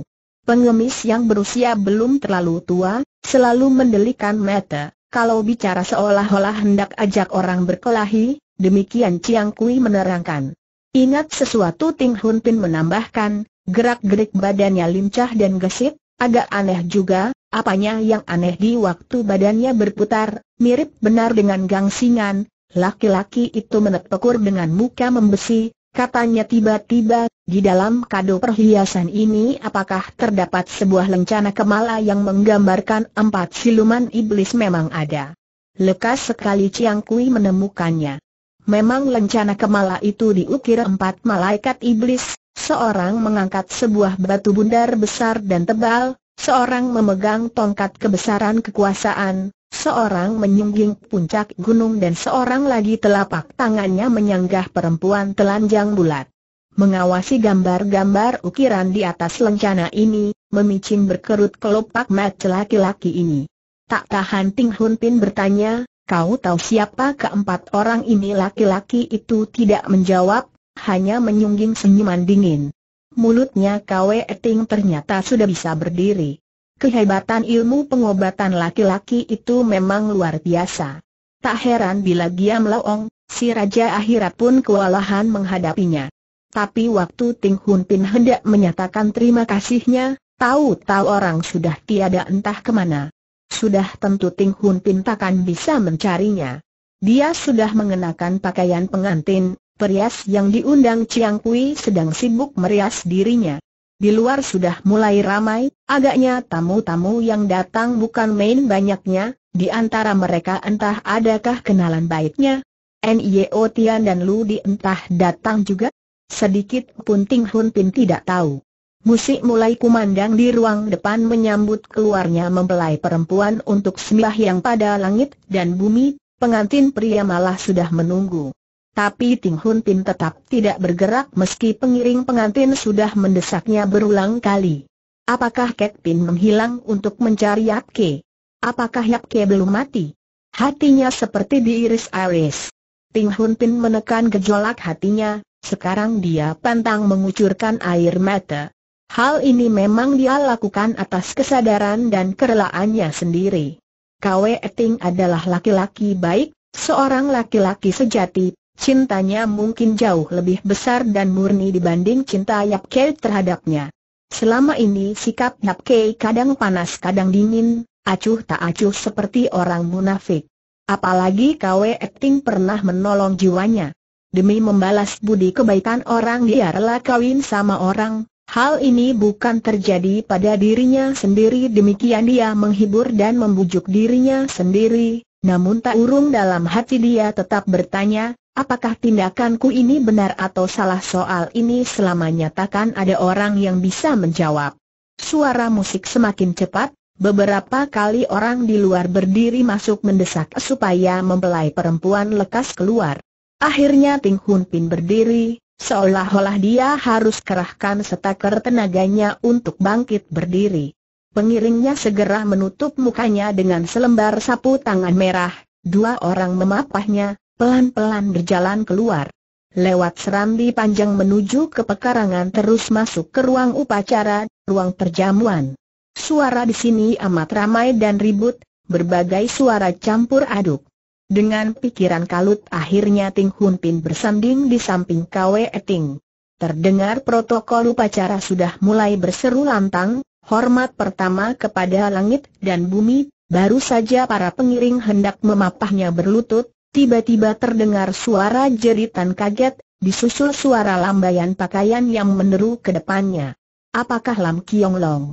Pengemis yang berusia belum terlalu tua, selalu mendelikan mata, kalau bicara seolah-olah hendak ajak orang berkelahi, demikian Chiang Kui menerangkan. Ingat sesuatu Ting Hun Pin menambahkan, gerak-gerik badannya lincah dan gesit, Agak aneh juga, apanya yang aneh di waktu badannya berputar, mirip benar dengan gangsingan, laki-laki itu menepukur dengan muka membesi, katanya tiba-tiba, di dalam kado perhiasan ini apakah terdapat sebuah lencana kemala yang menggambarkan empat siluman iblis memang ada. Lekas sekali Chiang Kui menemukannya. Memang lencana kemala itu diukir empat malaikat iblis, Seorang mengangkat sebuah batu bundar besar dan tebal, seorang memegang tongkat kebesaran kekuasaan, seorang menyungging puncak gunung dan seorang lagi telapak tangannya menyanggah perempuan telanjang bulat. Mengawasi gambar-gambar ukiran di atas lencana ini, memicing berkerut kelopak mata laki-laki ini. Tak tahan Ting Hun Pin bertanya, kau tahu siapa keempat orang ini laki-laki itu tidak menjawab, hanya menyungging senyuman dingin. Mulutnya Kwe Eting ternyata sudah bisa berdiri. Kehebatan ilmu pengobatan laki-laki itu memang luar biasa. Tak heran bila Giam Laong, si Raja Akhirat pun kewalahan menghadapinya. Tapi waktu Ting Hun Pin hendak menyatakan terima kasihnya, tahu-tahu orang sudah tiada entah kemana. Sudah tentu Ting Hun Pin takkan bisa mencarinya. Dia sudah mengenakan pakaian pengantin, perias yang diundang Chiang Kui sedang sibuk merias dirinya. Di luar sudah mulai ramai, agaknya tamu-tamu yang datang bukan main banyaknya, di antara mereka entah adakah kenalan baiknya. Nio Tian dan Lu Di entah datang juga. Sedikit pun Ting Hun Pin tidak tahu. Musik mulai kumandang di ruang depan menyambut keluarnya membelai perempuan untuk sembah yang pada langit dan bumi, pengantin pria malah sudah menunggu. Tapi Ting Hun Tin tetap tidak bergerak meski pengiring pengantin sudah mendesaknya berulang kali. Apakah Kek Pin menghilang untuk mencari Yap Ke? Apakah Yap Ke belum mati? Hatinya seperti diiris-iris. Ting Hun Pin menekan gejolak hatinya, sekarang dia pantang mengucurkan air mata. Hal ini memang dia lakukan atas kesadaran dan kerelaannya sendiri. Kwe Ting adalah laki-laki baik, seorang laki-laki sejati cintanya mungkin jauh lebih besar dan murni dibanding cinta Yap Kei terhadapnya. Selama ini sikap Yap Kei kadang panas kadang dingin, acuh tak acuh seperti orang munafik. Apalagi KW Acting pernah menolong jiwanya. Demi membalas budi kebaikan orang dia rela kawin sama orang, hal ini bukan terjadi pada dirinya sendiri demikian dia menghibur dan membujuk dirinya sendiri, namun tak urung dalam hati dia tetap bertanya, Apakah tindakanku ini benar atau salah soal ini selama nyatakan ada orang yang bisa menjawab. Suara musik semakin cepat, beberapa kali orang di luar berdiri masuk mendesak supaya mempelai perempuan lekas keluar. Akhirnya Ting Hun Pin berdiri, seolah-olah dia harus kerahkan setaker tenaganya untuk bangkit berdiri. Pengiringnya segera menutup mukanya dengan selembar sapu tangan merah, dua orang memapahnya, pelan-pelan berjalan keluar. Lewat serambi panjang menuju ke pekarangan terus masuk ke ruang upacara, ruang perjamuan. Suara di sini amat ramai dan ribut, berbagai suara campur aduk. Dengan pikiran kalut akhirnya Ting Hun Pin bersanding di samping Kwe Eting. Terdengar protokol upacara sudah mulai berseru lantang, hormat pertama kepada langit dan bumi, baru saja para pengiring hendak memapahnya berlutut, tiba-tiba terdengar suara jeritan kaget, disusul suara lambaian pakaian yang meneru ke depannya. Apakah Lam Kiong Long?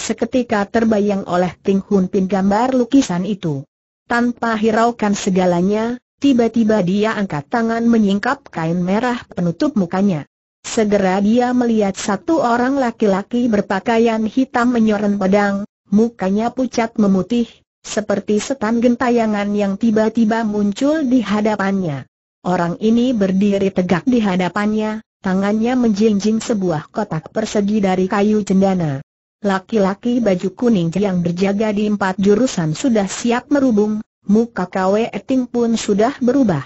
Seketika terbayang oleh Ting Hun Pin gambar lukisan itu. Tanpa hiraukan segalanya, tiba-tiba dia angkat tangan menyingkap kain merah penutup mukanya. Segera dia melihat satu orang laki-laki berpakaian hitam menyoren pedang, mukanya pucat memutih, seperti setan gentayangan yang tiba-tiba muncul di hadapannya. Orang ini berdiri tegak di hadapannya, tangannya menjinjing sebuah kotak persegi dari kayu cendana. Laki-laki baju kuning yang berjaga di empat jurusan sudah siap merubung, muka Kwe Ting pun sudah berubah.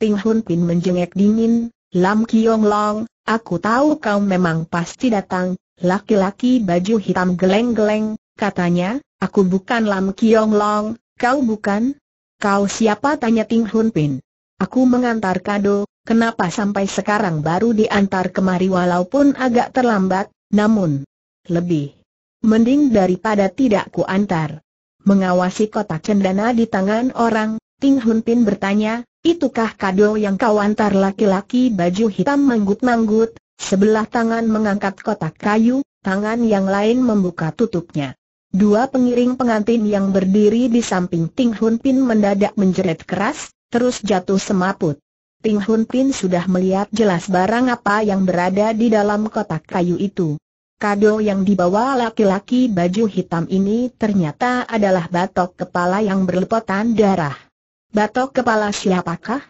Ting Hun Pin menjengek dingin, Lam Kiong Long, aku tahu kau memang pasti datang, laki-laki baju hitam geleng-geleng, katanya, Aku bukan Lam Kiong Long, kau bukan? Kau siapa tanya Ting Hun Pin. Aku mengantar kado, kenapa sampai sekarang baru diantar kemari walaupun agak terlambat, namun lebih mending daripada tidak kuantar. Mengawasi kotak cendana di tangan orang, Ting Hun Pin bertanya, itukah kado yang kau antar laki-laki baju hitam manggut-manggut, sebelah tangan mengangkat kotak kayu, tangan yang lain membuka tutupnya. Dua pengiring pengantin yang berdiri di samping Ting Hun Pin mendadak menjerit keras, terus jatuh semaput. Ting Hun Pin sudah melihat jelas barang apa yang berada di dalam kotak kayu itu. Kado yang dibawa laki-laki baju hitam ini ternyata adalah batok kepala yang berlepotan darah. Batok kepala siapakah?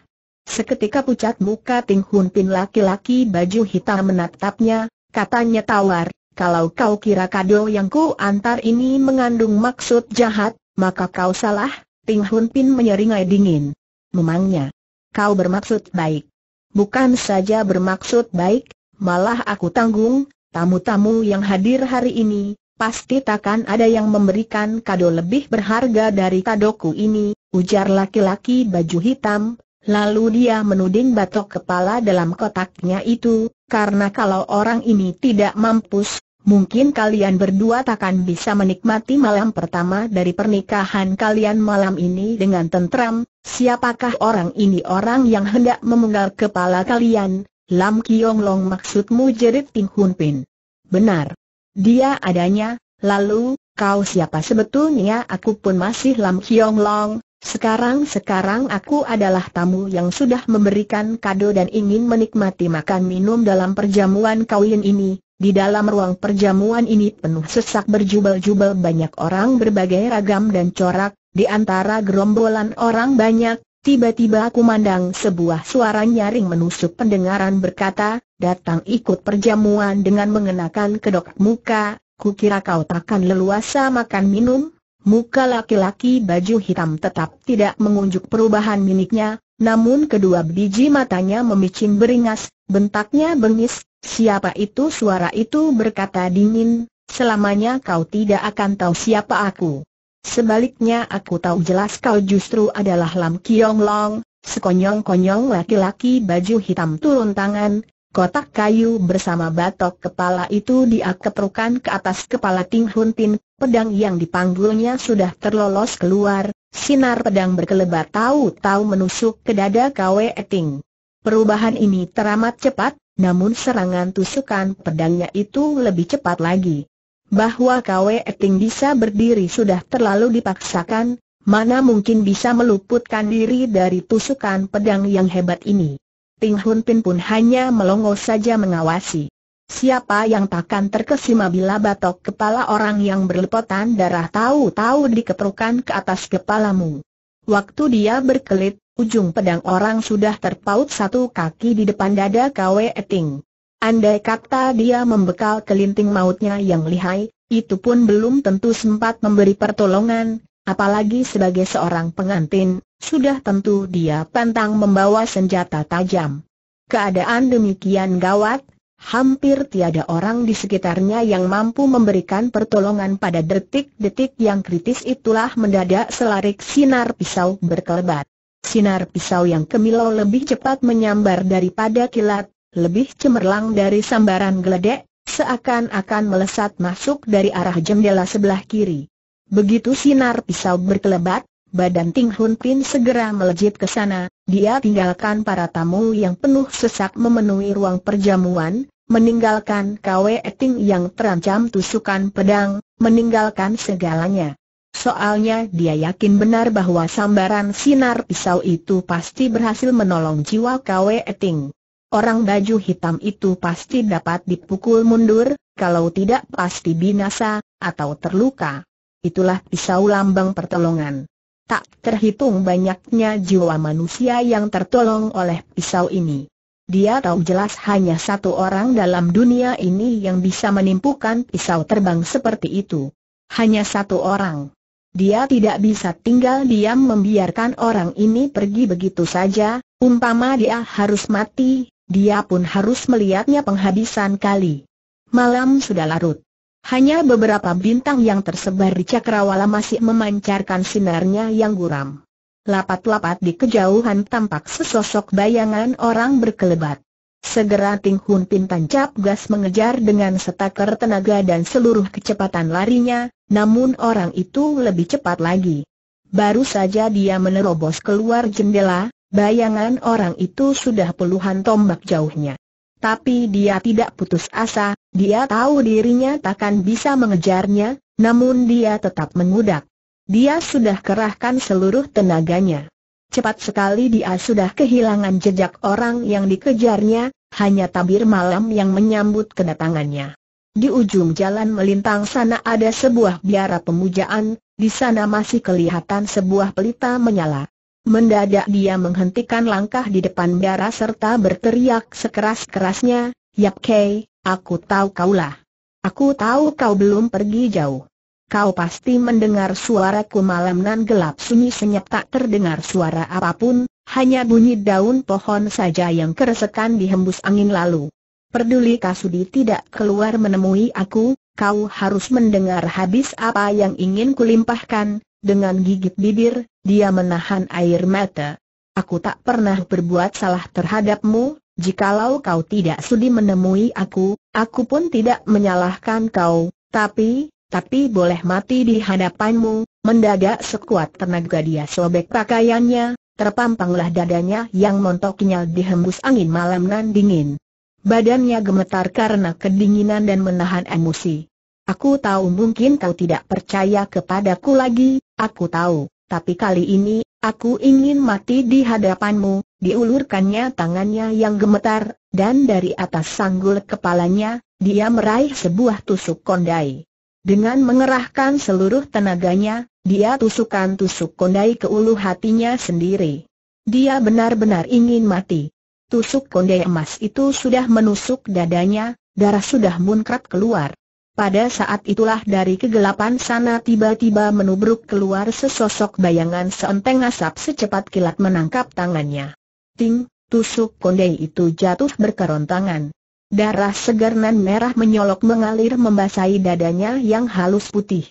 Seketika pucat muka Ting Hun Pin laki-laki baju hitam menatapnya, katanya tawar, kalau kau kira kado yang ku antar ini mengandung maksud jahat, maka kau salah, Ting Hun Pin menyeringai dingin. Memangnya, kau bermaksud baik. Bukan saja bermaksud baik, malah aku tanggung, tamu-tamu yang hadir hari ini, pasti takkan ada yang memberikan kado lebih berharga dari kadoku ini, ujar laki-laki baju hitam, Lalu dia menuding batok kepala dalam kotaknya itu, karena kalau orang ini tidak mampus, mungkin kalian berdua takkan bisa menikmati malam pertama dari pernikahan kalian malam ini dengan tentram, siapakah orang ini orang yang hendak memenggal kepala kalian, Lam Kiong Long maksudmu jerit Ting Hun Pin. Benar. Dia adanya, lalu, kau siapa sebetulnya aku pun masih Lam Kiong Long, sekarang-sekarang aku adalah tamu yang sudah memberikan kado dan ingin menikmati makan minum dalam perjamuan kawin ini. Di dalam ruang perjamuan ini penuh sesak berjubel-jubel banyak orang berbagai ragam dan corak, di antara gerombolan orang banyak, tiba-tiba aku mandang sebuah suara nyaring menusuk pendengaran berkata, datang ikut perjamuan dengan mengenakan kedok muka, kukira kau takkan leluasa makan minum. Muka laki-laki baju hitam tetap tidak mengunjuk perubahan miniknya, namun kedua biji matanya memicing beringas, bentaknya bengis, Siapa itu suara itu berkata dingin, selamanya kau tidak akan tahu siapa aku. Sebaliknya aku tahu jelas kau justru adalah Lam Kiong Long, sekonyong-konyong laki-laki baju hitam turun tangan, kotak kayu bersama batok kepala itu diakeperukan ke atas kepala Ting Hun Tin, pedang yang dipanggulnya sudah terlolos keluar, sinar pedang berkelebat tahu-tahu menusuk ke dada Kwe Eting. Perubahan ini teramat cepat, namun serangan tusukan pedangnya itu lebih cepat lagi. Bahwa Kwe Eting bisa berdiri sudah terlalu dipaksakan, mana mungkin bisa meluputkan diri dari tusukan pedang yang hebat ini. Ting Hun Pin pun hanya melongo saja mengawasi. Siapa yang takkan terkesima bila batok kepala orang yang berlepotan darah tahu-tahu dikerukan ke atas kepalamu. Waktu dia berkelit, ujung pedang orang sudah terpaut satu kaki di depan dada Kwe Eting. Andai kata dia membekal kelinting mautnya yang lihai, itu pun belum tentu sempat memberi pertolongan, apalagi sebagai seorang pengantin, sudah tentu dia pantang membawa senjata tajam. Keadaan demikian gawat, hampir tiada orang di sekitarnya yang mampu memberikan pertolongan pada detik-detik yang kritis itulah mendadak selarik sinar pisau berkelebat. Sinar pisau yang kemilau lebih cepat menyambar daripada kilat, lebih cemerlang dari sambaran geledek, seakan-akan melesat masuk dari arah jendela sebelah kiri. Begitu sinar pisau berkelebat, badan Ting Hun Pin segera melejit ke sana, dia tinggalkan para tamu yang penuh sesak memenuhi ruang perjamuan, meninggalkan Kwe Eting yang terancam tusukan pedang, meninggalkan segalanya. Soalnya dia yakin benar bahwa sambaran sinar pisau itu pasti berhasil menolong jiwa Kwe Eting. Orang baju hitam itu pasti dapat dipukul mundur, kalau tidak pasti binasa, atau terluka. Itulah pisau lambang pertolongan. Tak terhitung banyaknya jiwa manusia yang tertolong oleh pisau ini. Dia tahu jelas hanya satu orang dalam dunia ini yang bisa menimpukan pisau terbang seperti itu. Hanya satu orang. Dia tidak bisa tinggal diam membiarkan orang ini pergi begitu saja, umpama dia harus mati, dia pun harus melihatnya penghabisan kali. Malam sudah larut. Hanya beberapa bintang yang tersebar di cakrawala masih memancarkan sinarnya yang guram. Lapat-lapat di kejauhan tampak sesosok bayangan orang berkelebat. Segera Ting Hun Pin tancap gas mengejar dengan setaker tenaga dan seluruh kecepatan larinya, namun orang itu lebih cepat lagi. Baru saja dia menerobos keluar jendela, bayangan orang itu sudah puluhan tombak jauhnya. Tapi dia tidak putus asa, dia tahu dirinya takkan bisa mengejarnya, namun dia tetap mengudak. Dia sudah kerahkan seluruh tenaganya. Cepat sekali dia sudah kehilangan jejak orang yang dikejarnya, hanya tabir malam yang menyambut kedatangannya. Di ujung jalan melintang sana ada sebuah biara pemujaan, di sana masih kelihatan sebuah pelita menyala. Mendadak dia menghentikan langkah di depan biara serta berteriak sekeras-kerasnya, Yap Kei, aku tahu kaulah. Aku tahu kau belum pergi jauh. Kau pasti mendengar suaraku malam nan gelap sunyi senyap tak terdengar suara apapun, hanya bunyi daun pohon saja yang keresekan dihembus angin lalu. Perduli Kasudi tidak keluar menemui aku, kau harus mendengar habis apa yang ingin kulimpahkan, dengan gigit bibir, dia menahan air mata. Aku tak pernah berbuat salah terhadapmu, jikalau kau tidak sudi menemui aku, aku pun tidak menyalahkan kau, tapi, tapi boleh mati di hadapanmu, mendadak sekuat tenaga dia sobek pakaiannya, terpampanglah dadanya yang montok kenyal dihembus angin malam nan dingin. Badannya gemetar karena kedinginan dan menahan emosi. Aku tahu mungkin kau tidak percaya kepadaku lagi, aku tahu, tapi kali ini, aku ingin mati di hadapanmu, diulurkannya tangannya yang gemetar, dan dari atas sanggul kepalanya, dia meraih sebuah tusuk kondai. Dengan mengerahkan seluruh tenaganya, dia tusukan tusuk kondai ke ulu hatinya sendiri. Dia benar-benar ingin mati. Tusuk konde emas itu sudah menusuk dadanya, darah sudah muncrat keluar. Pada saat itulah dari kegelapan sana tiba-tiba menubruk keluar sesosok bayangan seenteng asap secepat kilat menangkap tangannya. Ting, tusuk konde itu jatuh berkerontangan. Darah segernan merah menyolok mengalir membasahi dadanya yang halus putih.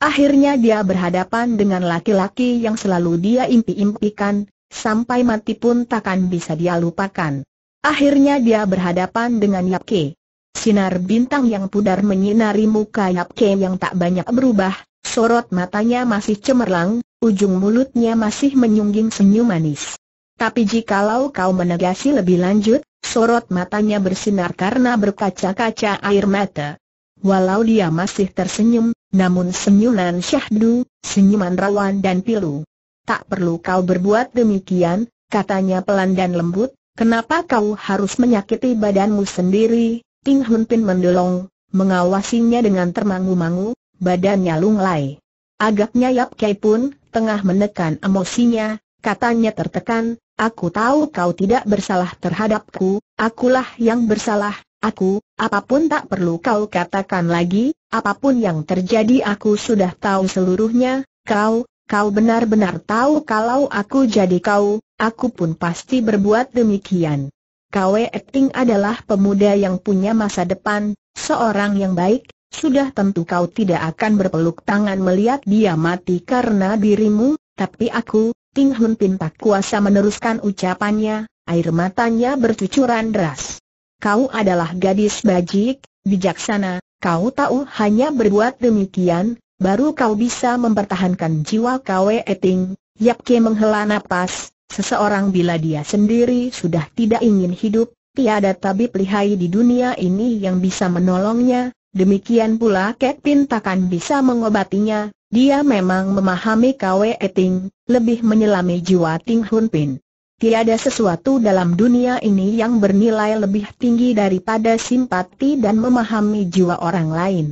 Akhirnya dia berhadapan dengan laki-laki yang selalu dia impi-impikan, sampai mati pun takkan bisa dia lupakan. Akhirnya dia berhadapan dengan Yap Ke. Sinar bintang yang pudar menyinari muka Yap Ke yang tak banyak berubah, sorot matanya masih cemerlang, ujung mulutnya masih menyungging senyum manis. Tapi jikalau kau menegasi lebih lanjut, sorot matanya bersinar karena berkaca-kaca air mata. Walau dia masih tersenyum, namun senyuman syahdu, senyuman rawan dan pilu tak perlu kau berbuat demikian, katanya pelan dan lembut, kenapa kau harus menyakiti badanmu sendiri? Ting Hun Pin mendolong, mengawasinya dengan termangu-mangu, badannya lunglai. Agaknya Yap Kai pun tengah menekan emosinya, katanya tertekan, aku tahu kau tidak bersalah terhadapku, akulah yang bersalah, aku, apapun tak perlu kau katakan lagi, apapun yang terjadi aku sudah tahu seluruhnya, kau, kau benar-benar tahu kalau aku jadi kau, aku pun pasti berbuat demikian. Kau Eting adalah pemuda yang punya masa depan, seorang yang baik, sudah tentu kau tidak akan berpeluk tangan melihat dia mati karena dirimu, tapi aku, Ting Hun Pin kuasa meneruskan ucapannya, air matanya bercucuran deras. Kau adalah gadis bajik, bijaksana, kau tahu hanya berbuat demikian, Baru kau bisa mempertahankan jiwa Kwe Eting, Yapke menghela nafas. seseorang bila dia sendiri sudah tidak ingin hidup, tiada tabib lihai di dunia ini yang bisa menolongnya, demikian pula Pin takkan bisa mengobatinya, dia memang memahami kau, Eting, lebih menyelami jiwa Ting Hun Pin. Tiada sesuatu dalam dunia ini yang bernilai lebih tinggi daripada simpati dan memahami jiwa orang lain.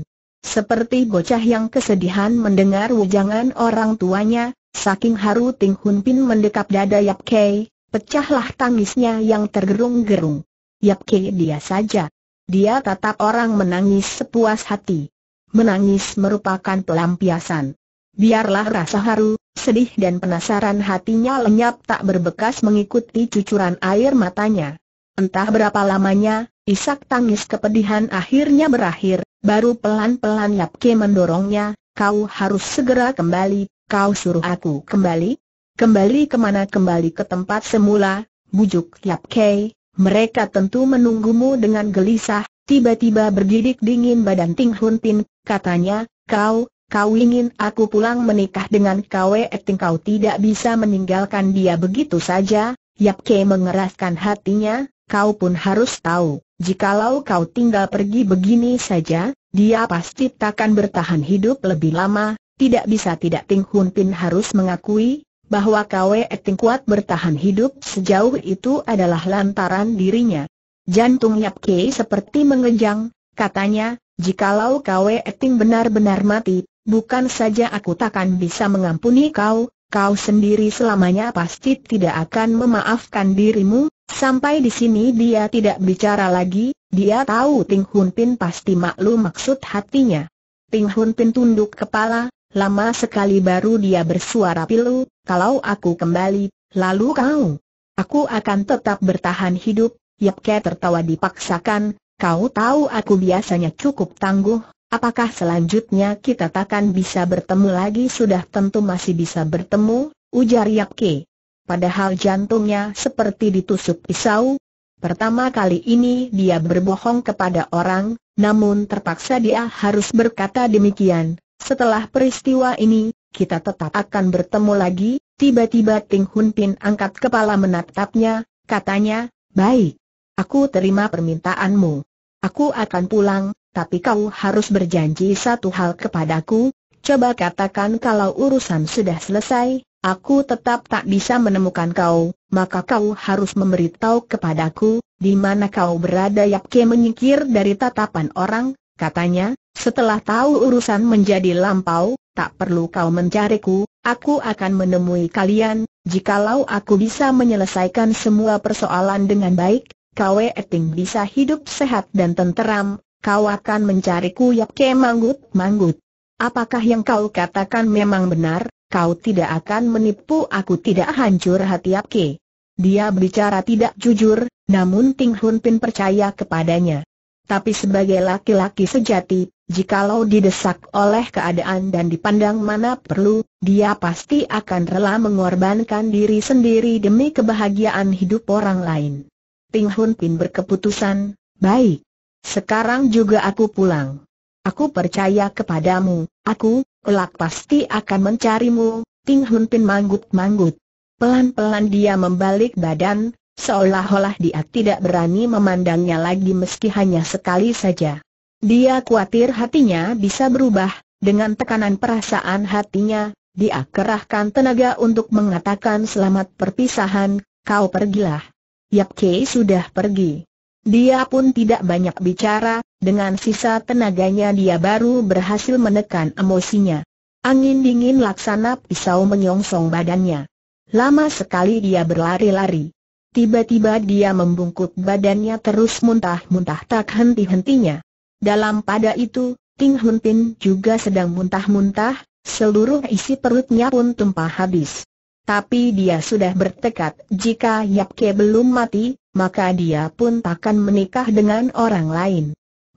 Seperti bocah yang kesedihan mendengar wujangan orang tuanya, saking haru Ting Hun Pin mendekap dada Yap Kei, pecahlah tangisnya yang tergerung-gerung. Yap Kei dia saja. Dia tatap orang menangis sepuas hati. Menangis merupakan pelampiasan. Biarlah rasa haru, sedih dan penasaran hatinya lenyap tak berbekas mengikuti cucuran air matanya. Entah berapa lamanya, isak tangis kepedihan akhirnya berakhir, Baru pelan-pelan Yap Ke mendorongnya, kau harus segera kembali, kau suruh aku kembali? Kembali kemana kembali ke tempat semula, bujuk Yap Ke, mereka tentu menunggumu dengan gelisah, tiba-tiba bergidik dingin badan Ting Hun Tin, katanya, kau, kau ingin aku pulang menikah dengan Kwe Ting kau tidak bisa meninggalkan dia begitu saja, Yap Ke mengeraskan hatinya, kau pun harus tahu. Jikalau kau tinggal pergi begini saja, dia pasti takkan bertahan hidup lebih lama, tidak bisa tidak Ting Hun Pin harus mengakui, bahwa Kwe Ting kuat bertahan hidup sejauh itu adalah lantaran dirinya. Jantung Yap Kei seperti mengejang, katanya, jikalau Kwe Ting benar-benar mati, bukan saja aku takkan bisa mengampuni kau, kau sendiri selamanya pasti tidak akan memaafkan dirimu, Sampai di sini dia tidak bicara lagi, dia tahu Ting Hun Pin pasti maklum maksud hatinya. Ting Hun Pin tunduk kepala, lama sekali baru dia bersuara pilu, kalau aku kembali, lalu kau. Aku akan tetap bertahan hidup, Yap Ke tertawa dipaksakan, kau tahu aku biasanya cukup tangguh, apakah selanjutnya kita takkan bisa bertemu lagi sudah tentu masih bisa bertemu, ujar Yap Ke padahal jantungnya seperti ditusuk pisau. Pertama kali ini dia berbohong kepada orang, namun terpaksa dia harus berkata demikian. Setelah peristiwa ini, kita tetap akan bertemu lagi. Tiba-tiba Ting Hun Pin angkat kepala menatapnya, katanya, baik, aku terima permintaanmu. Aku akan pulang, tapi kau harus berjanji satu hal kepadaku, Coba katakan kalau urusan sudah selesai, aku tetap tak bisa menemukan kau, maka kau harus memberitahu kepadaku, di mana kau berada Yap Ke menyingkir dari tatapan orang, katanya, setelah tahu urusan menjadi lampau, tak perlu kau mencariku, aku akan menemui kalian, jikalau aku bisa menyelesaikan semua persoalan dengan baik, kau eting bisa hidup sehat dan tenteram, kau akan mencariku Ke manggut-manggut. Apakah yang kau katakan memang benar? Kau tidak akan menipu aku tidak hancur hati Apke. Dia bicara tidak jujur, namun Ting Hun Pin percaya kepadanya. Tapi sebagai laki-laki sejati, jikalau didesak oleh keadaan dan dipandang mana perlu, dia pasti akan rela mengorbankan diri sendiri demi kebahagiaan hidup orang lain. Ting Hun Pin berkeputusan, baik. Sekarang juga aku pulang. Aku percaya kepadamu, aku, Pelak pasti akan mencarimu, Ting Hun Pin manggut-manggut. Pelan-pelan dia membalik badan, seolah-olah dia tidak berani memandangnya lagi meski hanya sekali saja. Dia khawatir hatinya bisa berubah, dengan tekanan perasaan hatinya, dia kerahkan tenaga untuk mengatakan selamat perpisahan, kau pergilah. Yap Kei sudah pergi. Dia pun tidak banyak bicara, dengan sisa tenaganya dia baru berhasil menekan emosinya. Angin dingin laksana pisau menyongsong badannya. Lama sekali dia berlari-lari. Tiba-tiba dia membungkuk badannya terus muntah-muntah tak henti-hentinya. Dalam pada itu, Ting Hun Pin juga sedang muntah-muntah, seluruh isi perutnya pun tumpah habis. Tapi dia sudah bertekad jika Yap Ke belum mati, maka dia pun takkan menikah dengan orang lain.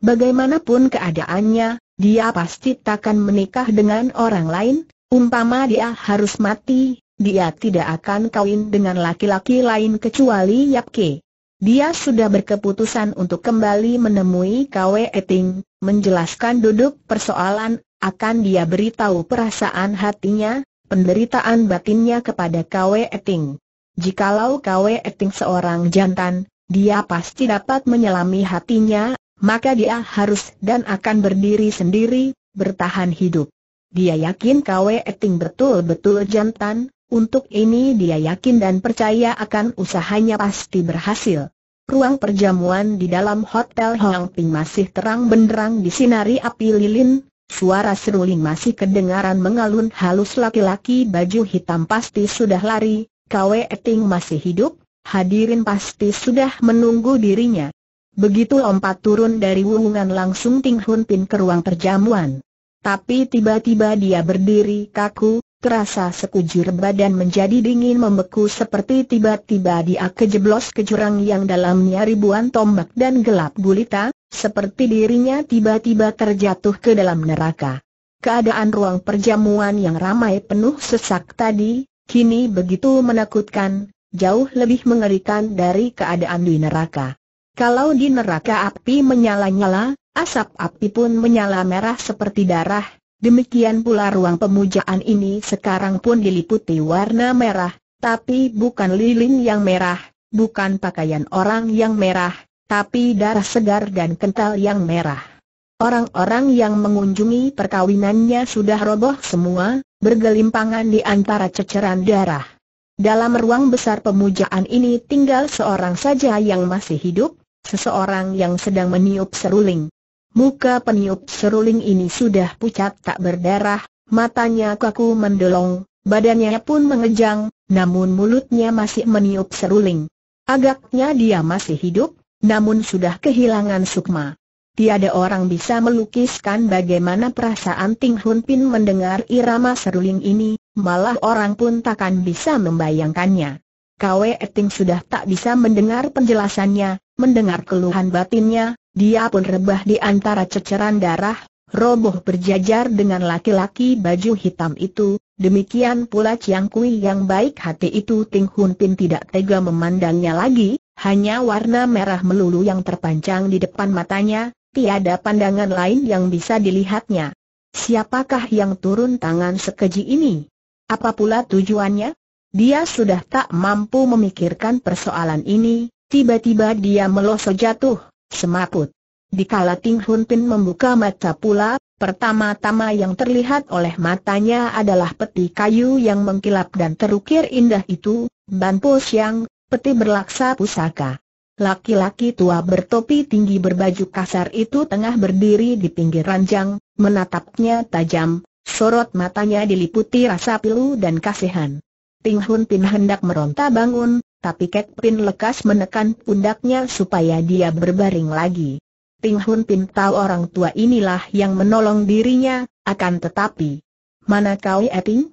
Bagaimanapun keadaannya, dia pasti takkan menikah dengan orang lain, umpama dia harus mati, dia tidak akan kawin dengan laki-laki lain kecuali Yap Ke. Dia sudah berkeputusan untuk kembali menemui Kwe Eting, menjelaskan duduk persoalan, akan dia beritahu perasaan hatinya, penderitaan batinnya kepada Kwe Eting. Jikalau Kwe Eting seorang jantan, dia pasti dapat menyelami hatinya, maka dia harus dan akan berdiri sendiri, bertahan hidup. Dia yakin Kwe Eting betul-betul jantan, untuk ini dia yakin dan percaya akan usahanya pasti berhasil. Ruang perjamuan di dalam Hotel Hoang Ping masih terang benderang di sinari api lilin, Suara seruling masih kedengaran mengalun halus laki-laki baju hitam pasti sudah lari, Kwe Eting masih hidup, hadirin pasti sudah menunggu dirinya. Begitu lompat turun dari wuhungan langsung Ting Hun Pin ke ruang perjamuan. Tapi tiba-tiba dia berdiri kaku, terasa sekujur badan menjadi dingin membeku seperti tiba-tiba dia kejeblos ke jurang yang dalamnya ribuan tombak dan gelap gulita, seperti dirinya tiba-tiba terjatuh ke dalam neraka. Keadaan ruang perjamuan yang ramai penuh sesak tadi, kini begitu menakutkan, jauh lebih mengerikan dari keadaan di neraka. Kalau di neraka api menyala-nyala, asap api pun menyala merah seperti darah, demikian pula ruang pemujaan ini sekarang pun diliputi warna merah, tapi bukan lilin yang merah, bukan pakaian orang yang merah, tapi darah segar dan kental yang merah. Orang-orang yang mengunjungi perkawinannya sudah roboh semua, bergelimpangan di antara ceceran darah. Dalam ruang besar pemujaan ini tinggal seorang saja yang masih hidup, seseorang yang sedang meniup seruling. Muka peniup seruling ini sudah pucat tak berdarah, matanya kaku mendelong, badannya pun mengejang, namun mulutnya masih meniup seruling. Agaknya dia masih hidup, namun sudah kehilangan sukma. Tiada orang bisa melukiskan bagaimana perasaan Ting Hun Pin mendengar irama seruling ini, malah orang pun takkan bisa membayangkannya. Kwe Eting sudah tak bisa mendengar penjelasannya, mendengar keluhan batinnya, dia pun rebah di antara ceceran darah, roboh berjajar dengan laki-laki baju hitam itu, demikian pula Chiang Kui yang baik hati itu Ting Hun Pin tidak tega memandangnya lagi, hanya warna merah melulu yang terpanjang di depan matanya, tiada pandangan lain yang bisa dilihatnya. Siapakah yang turun tangan sekeji ini? Apa pula tujuannya? Dia sudah tak mampu memikirkan persoalan ini, tiba-tiba dia meloso jatuh, semaput. Dikala Ting Hun Pin membuka mata pula, pertama-tama yang terlihat oleh matanya adalah peti kayu yang mengkilap dan terukir indah itu, Ban Po Siang, peti berlaksa pusaka. Laki-laki tua bertopi tinggi berbaju kasar itu tengah berdiri di pinggir ranjang, menatapnya tajam, sorot matanya diliputi rasa pilu dan kasihan. Ting Hun Pin hendak meronta bangun, tapi Kek Pin lekas menekan pundaknya supaya dia berbaring lagi. Ting Hun Pin tahu orang tua inilah yang menolong dirinya, akan tetapi. Mana kau Eting?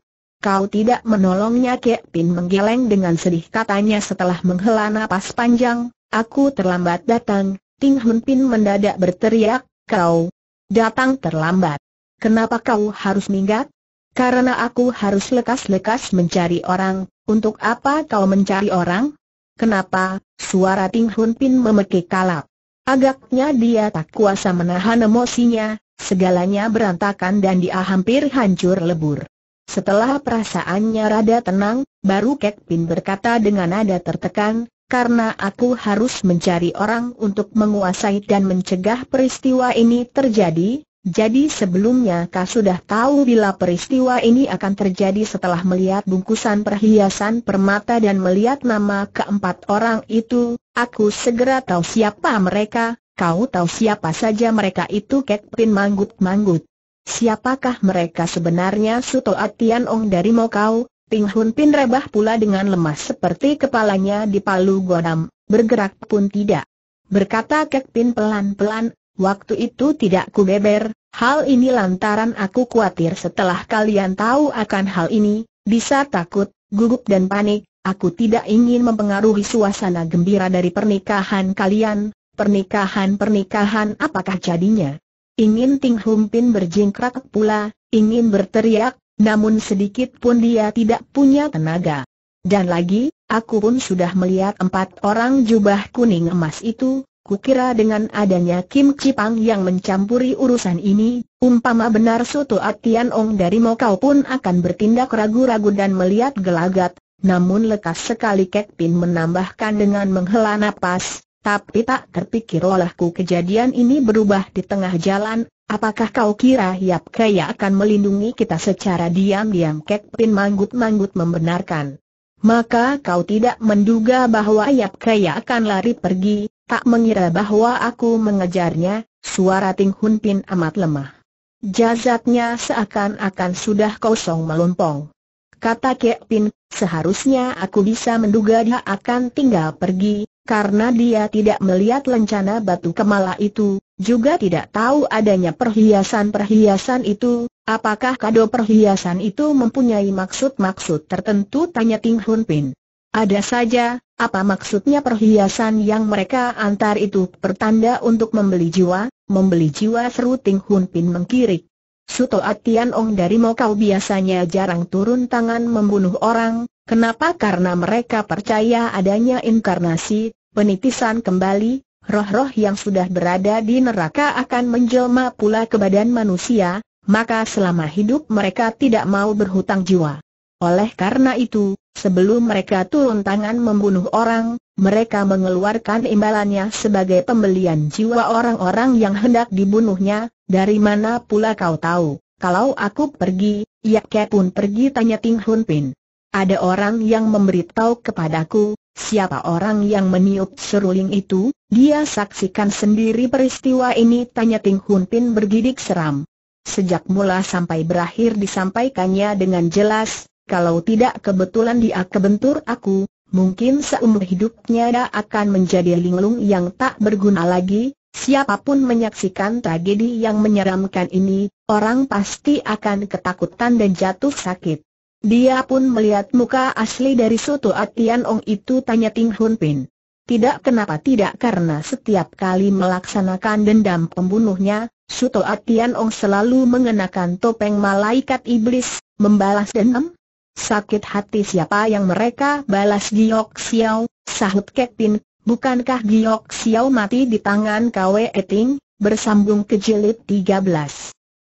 Kau tidak menolongnya Kek Pin menggeleng dengan sedih katanya setelah menghela napas panjang, aku terlambat datang, Ting Hun Pin mendadak berteriak, kau datang terlambat. Kenapa kau harus minggat? Karena aku harus lekas-lekas mencari orang, untuk apa kau mencari orang? Kenapa? Suara Ting Hun Pin memekik kalap. Agaknya dia tak kuasa menahan emosinya, segalanya berantakan dan dia hampir hancur lebur. Setelah perasaannya rada tenang, baru Kek Pin berkata dengan nada tertekan, karena aku harus mencari orang untuk menguasai dan mencegah peristiwa ini terjadi, jadi sebelumnya kau sudah tahu bila peristiwa ini akan terjadi setelah melihat bungkusan perhiasan permata dan melihat nama keempat orang itu, aku segera tahu siapa mereka, kau tahu siapa saja mereka itu Kek Pin manggut-manggut. Siapakah mereka sebenarnya Atian Ong dari Mokau? Ping Hun Pin rebah pula dengan lemas seperti kepalanya di palu godam, bergerak pun tidak. Berkata Kek Pin pelan-pelan, waktu itu tidak ku kubeber, hal ini lantaran aku khawatir setelah kalian tahu akan hal ini, bisa takut, gugup dan panik, aku tidak ingin mempengaruhi suasana gembira dari pernikahan kalian, pernikahan-pernikahan apakah jadinya. Ingin Ting Humpin berjingkrak pula, ingin berteriak, namun sedikit pun dia tidak punya tenaga. Dan lagi, aku pun sudah melihat empat orang jubah kuning emas itu, kukira dengan adanya Kim Cipang yang mencampuri urusan ini, umpama benar Soto Atian Ong dari Mokau pun akan bertindak ragu-ragu dan melihat gelagat, namun lekas sekali Kek Pin menambahkan dengan menghela napas, tapi tak terpikir olehku kejadian ini berubah di tengah jalan, apakah kau kira Yap Kaya akan melindungi kita secara diam-diam Kek Pin manggut-manggut membenarkan. Maka kau tidak menduga bahwa Yap Kaya akan lari pergi, tak mengira bahwa aku mengejarnya, suara Ting Hun Pin amat lemah. Jazatnya seakan-akan sudah kosong melompong. Kata Kek Pin, seharusnya aku bisa menduga dia akan tinggal pergi, karena dia tidak melihat lencana batu kemala itu, juga tidak tahu adanya perhiasan-perhiasan itu, apakah kado perhiasan itu mempunyai maksud-maksud tertentu tanya Ting Hun Pin. Ada saja, apa maksudnya perhiasan yang mereka antar itu pertanda untuk membeli jiwa, membeli jiwa seru Ting Hun Pin mengkirik. Suto Atian Ong dari Mokau biasanya jarang turun tangan membunuh orang, Kenapa? Karena mereka percaya adanya inkarnasi, penitisan kembali, roh-roh yang sudah berada di neraka akan menjelma pula ke badan manusia, maka selama hidup mereka tidak mau berhutang jiwa. Oleh karena itu, sebelum mereka turun tangan membunuh orang, mereka mengeluarkan imbalannya sebagai pembelian jiwa orang-orang yang hendak dibunuhnya, dari mana pula kau tahu, kalau aku pergi, ke pun pergi tanya Ting Hun Pin. Ada orang yang memberitahu kepadaku, siapa orang yang meniup seruling itu, dia saksikan sendiri peristiwa ini tanya Ting Hun Pin bergidik seram. Sejak mula sampai berakhir disampaikannya dengan jelas, kalau tidak kebetulan dia kebentur aku, mungkin seumur hidupnya dia akan menjadi linglung yang tak berguna lagi, Siapapun menyaksikan tragedi yang menyeramkan ini, orang pasti akan ketakutan dan jatuh sakit. Dia pun melihat muka asli dari Soto Atian Ong itu tanya Ting Hun Pin. Tidak kenapa tidak karena setiap kali melaksanakan dendam pembunuhnya, Suto Atian Ong selalu mengenakan topeng malaikat iblis, membalas dendam. Sakit hati siapa yang mereka balas Giok Xiao, sahut Kek Pin, bukankah Giok Xiao mati di tangan Kwe Eting, bersambung ke jilid 13.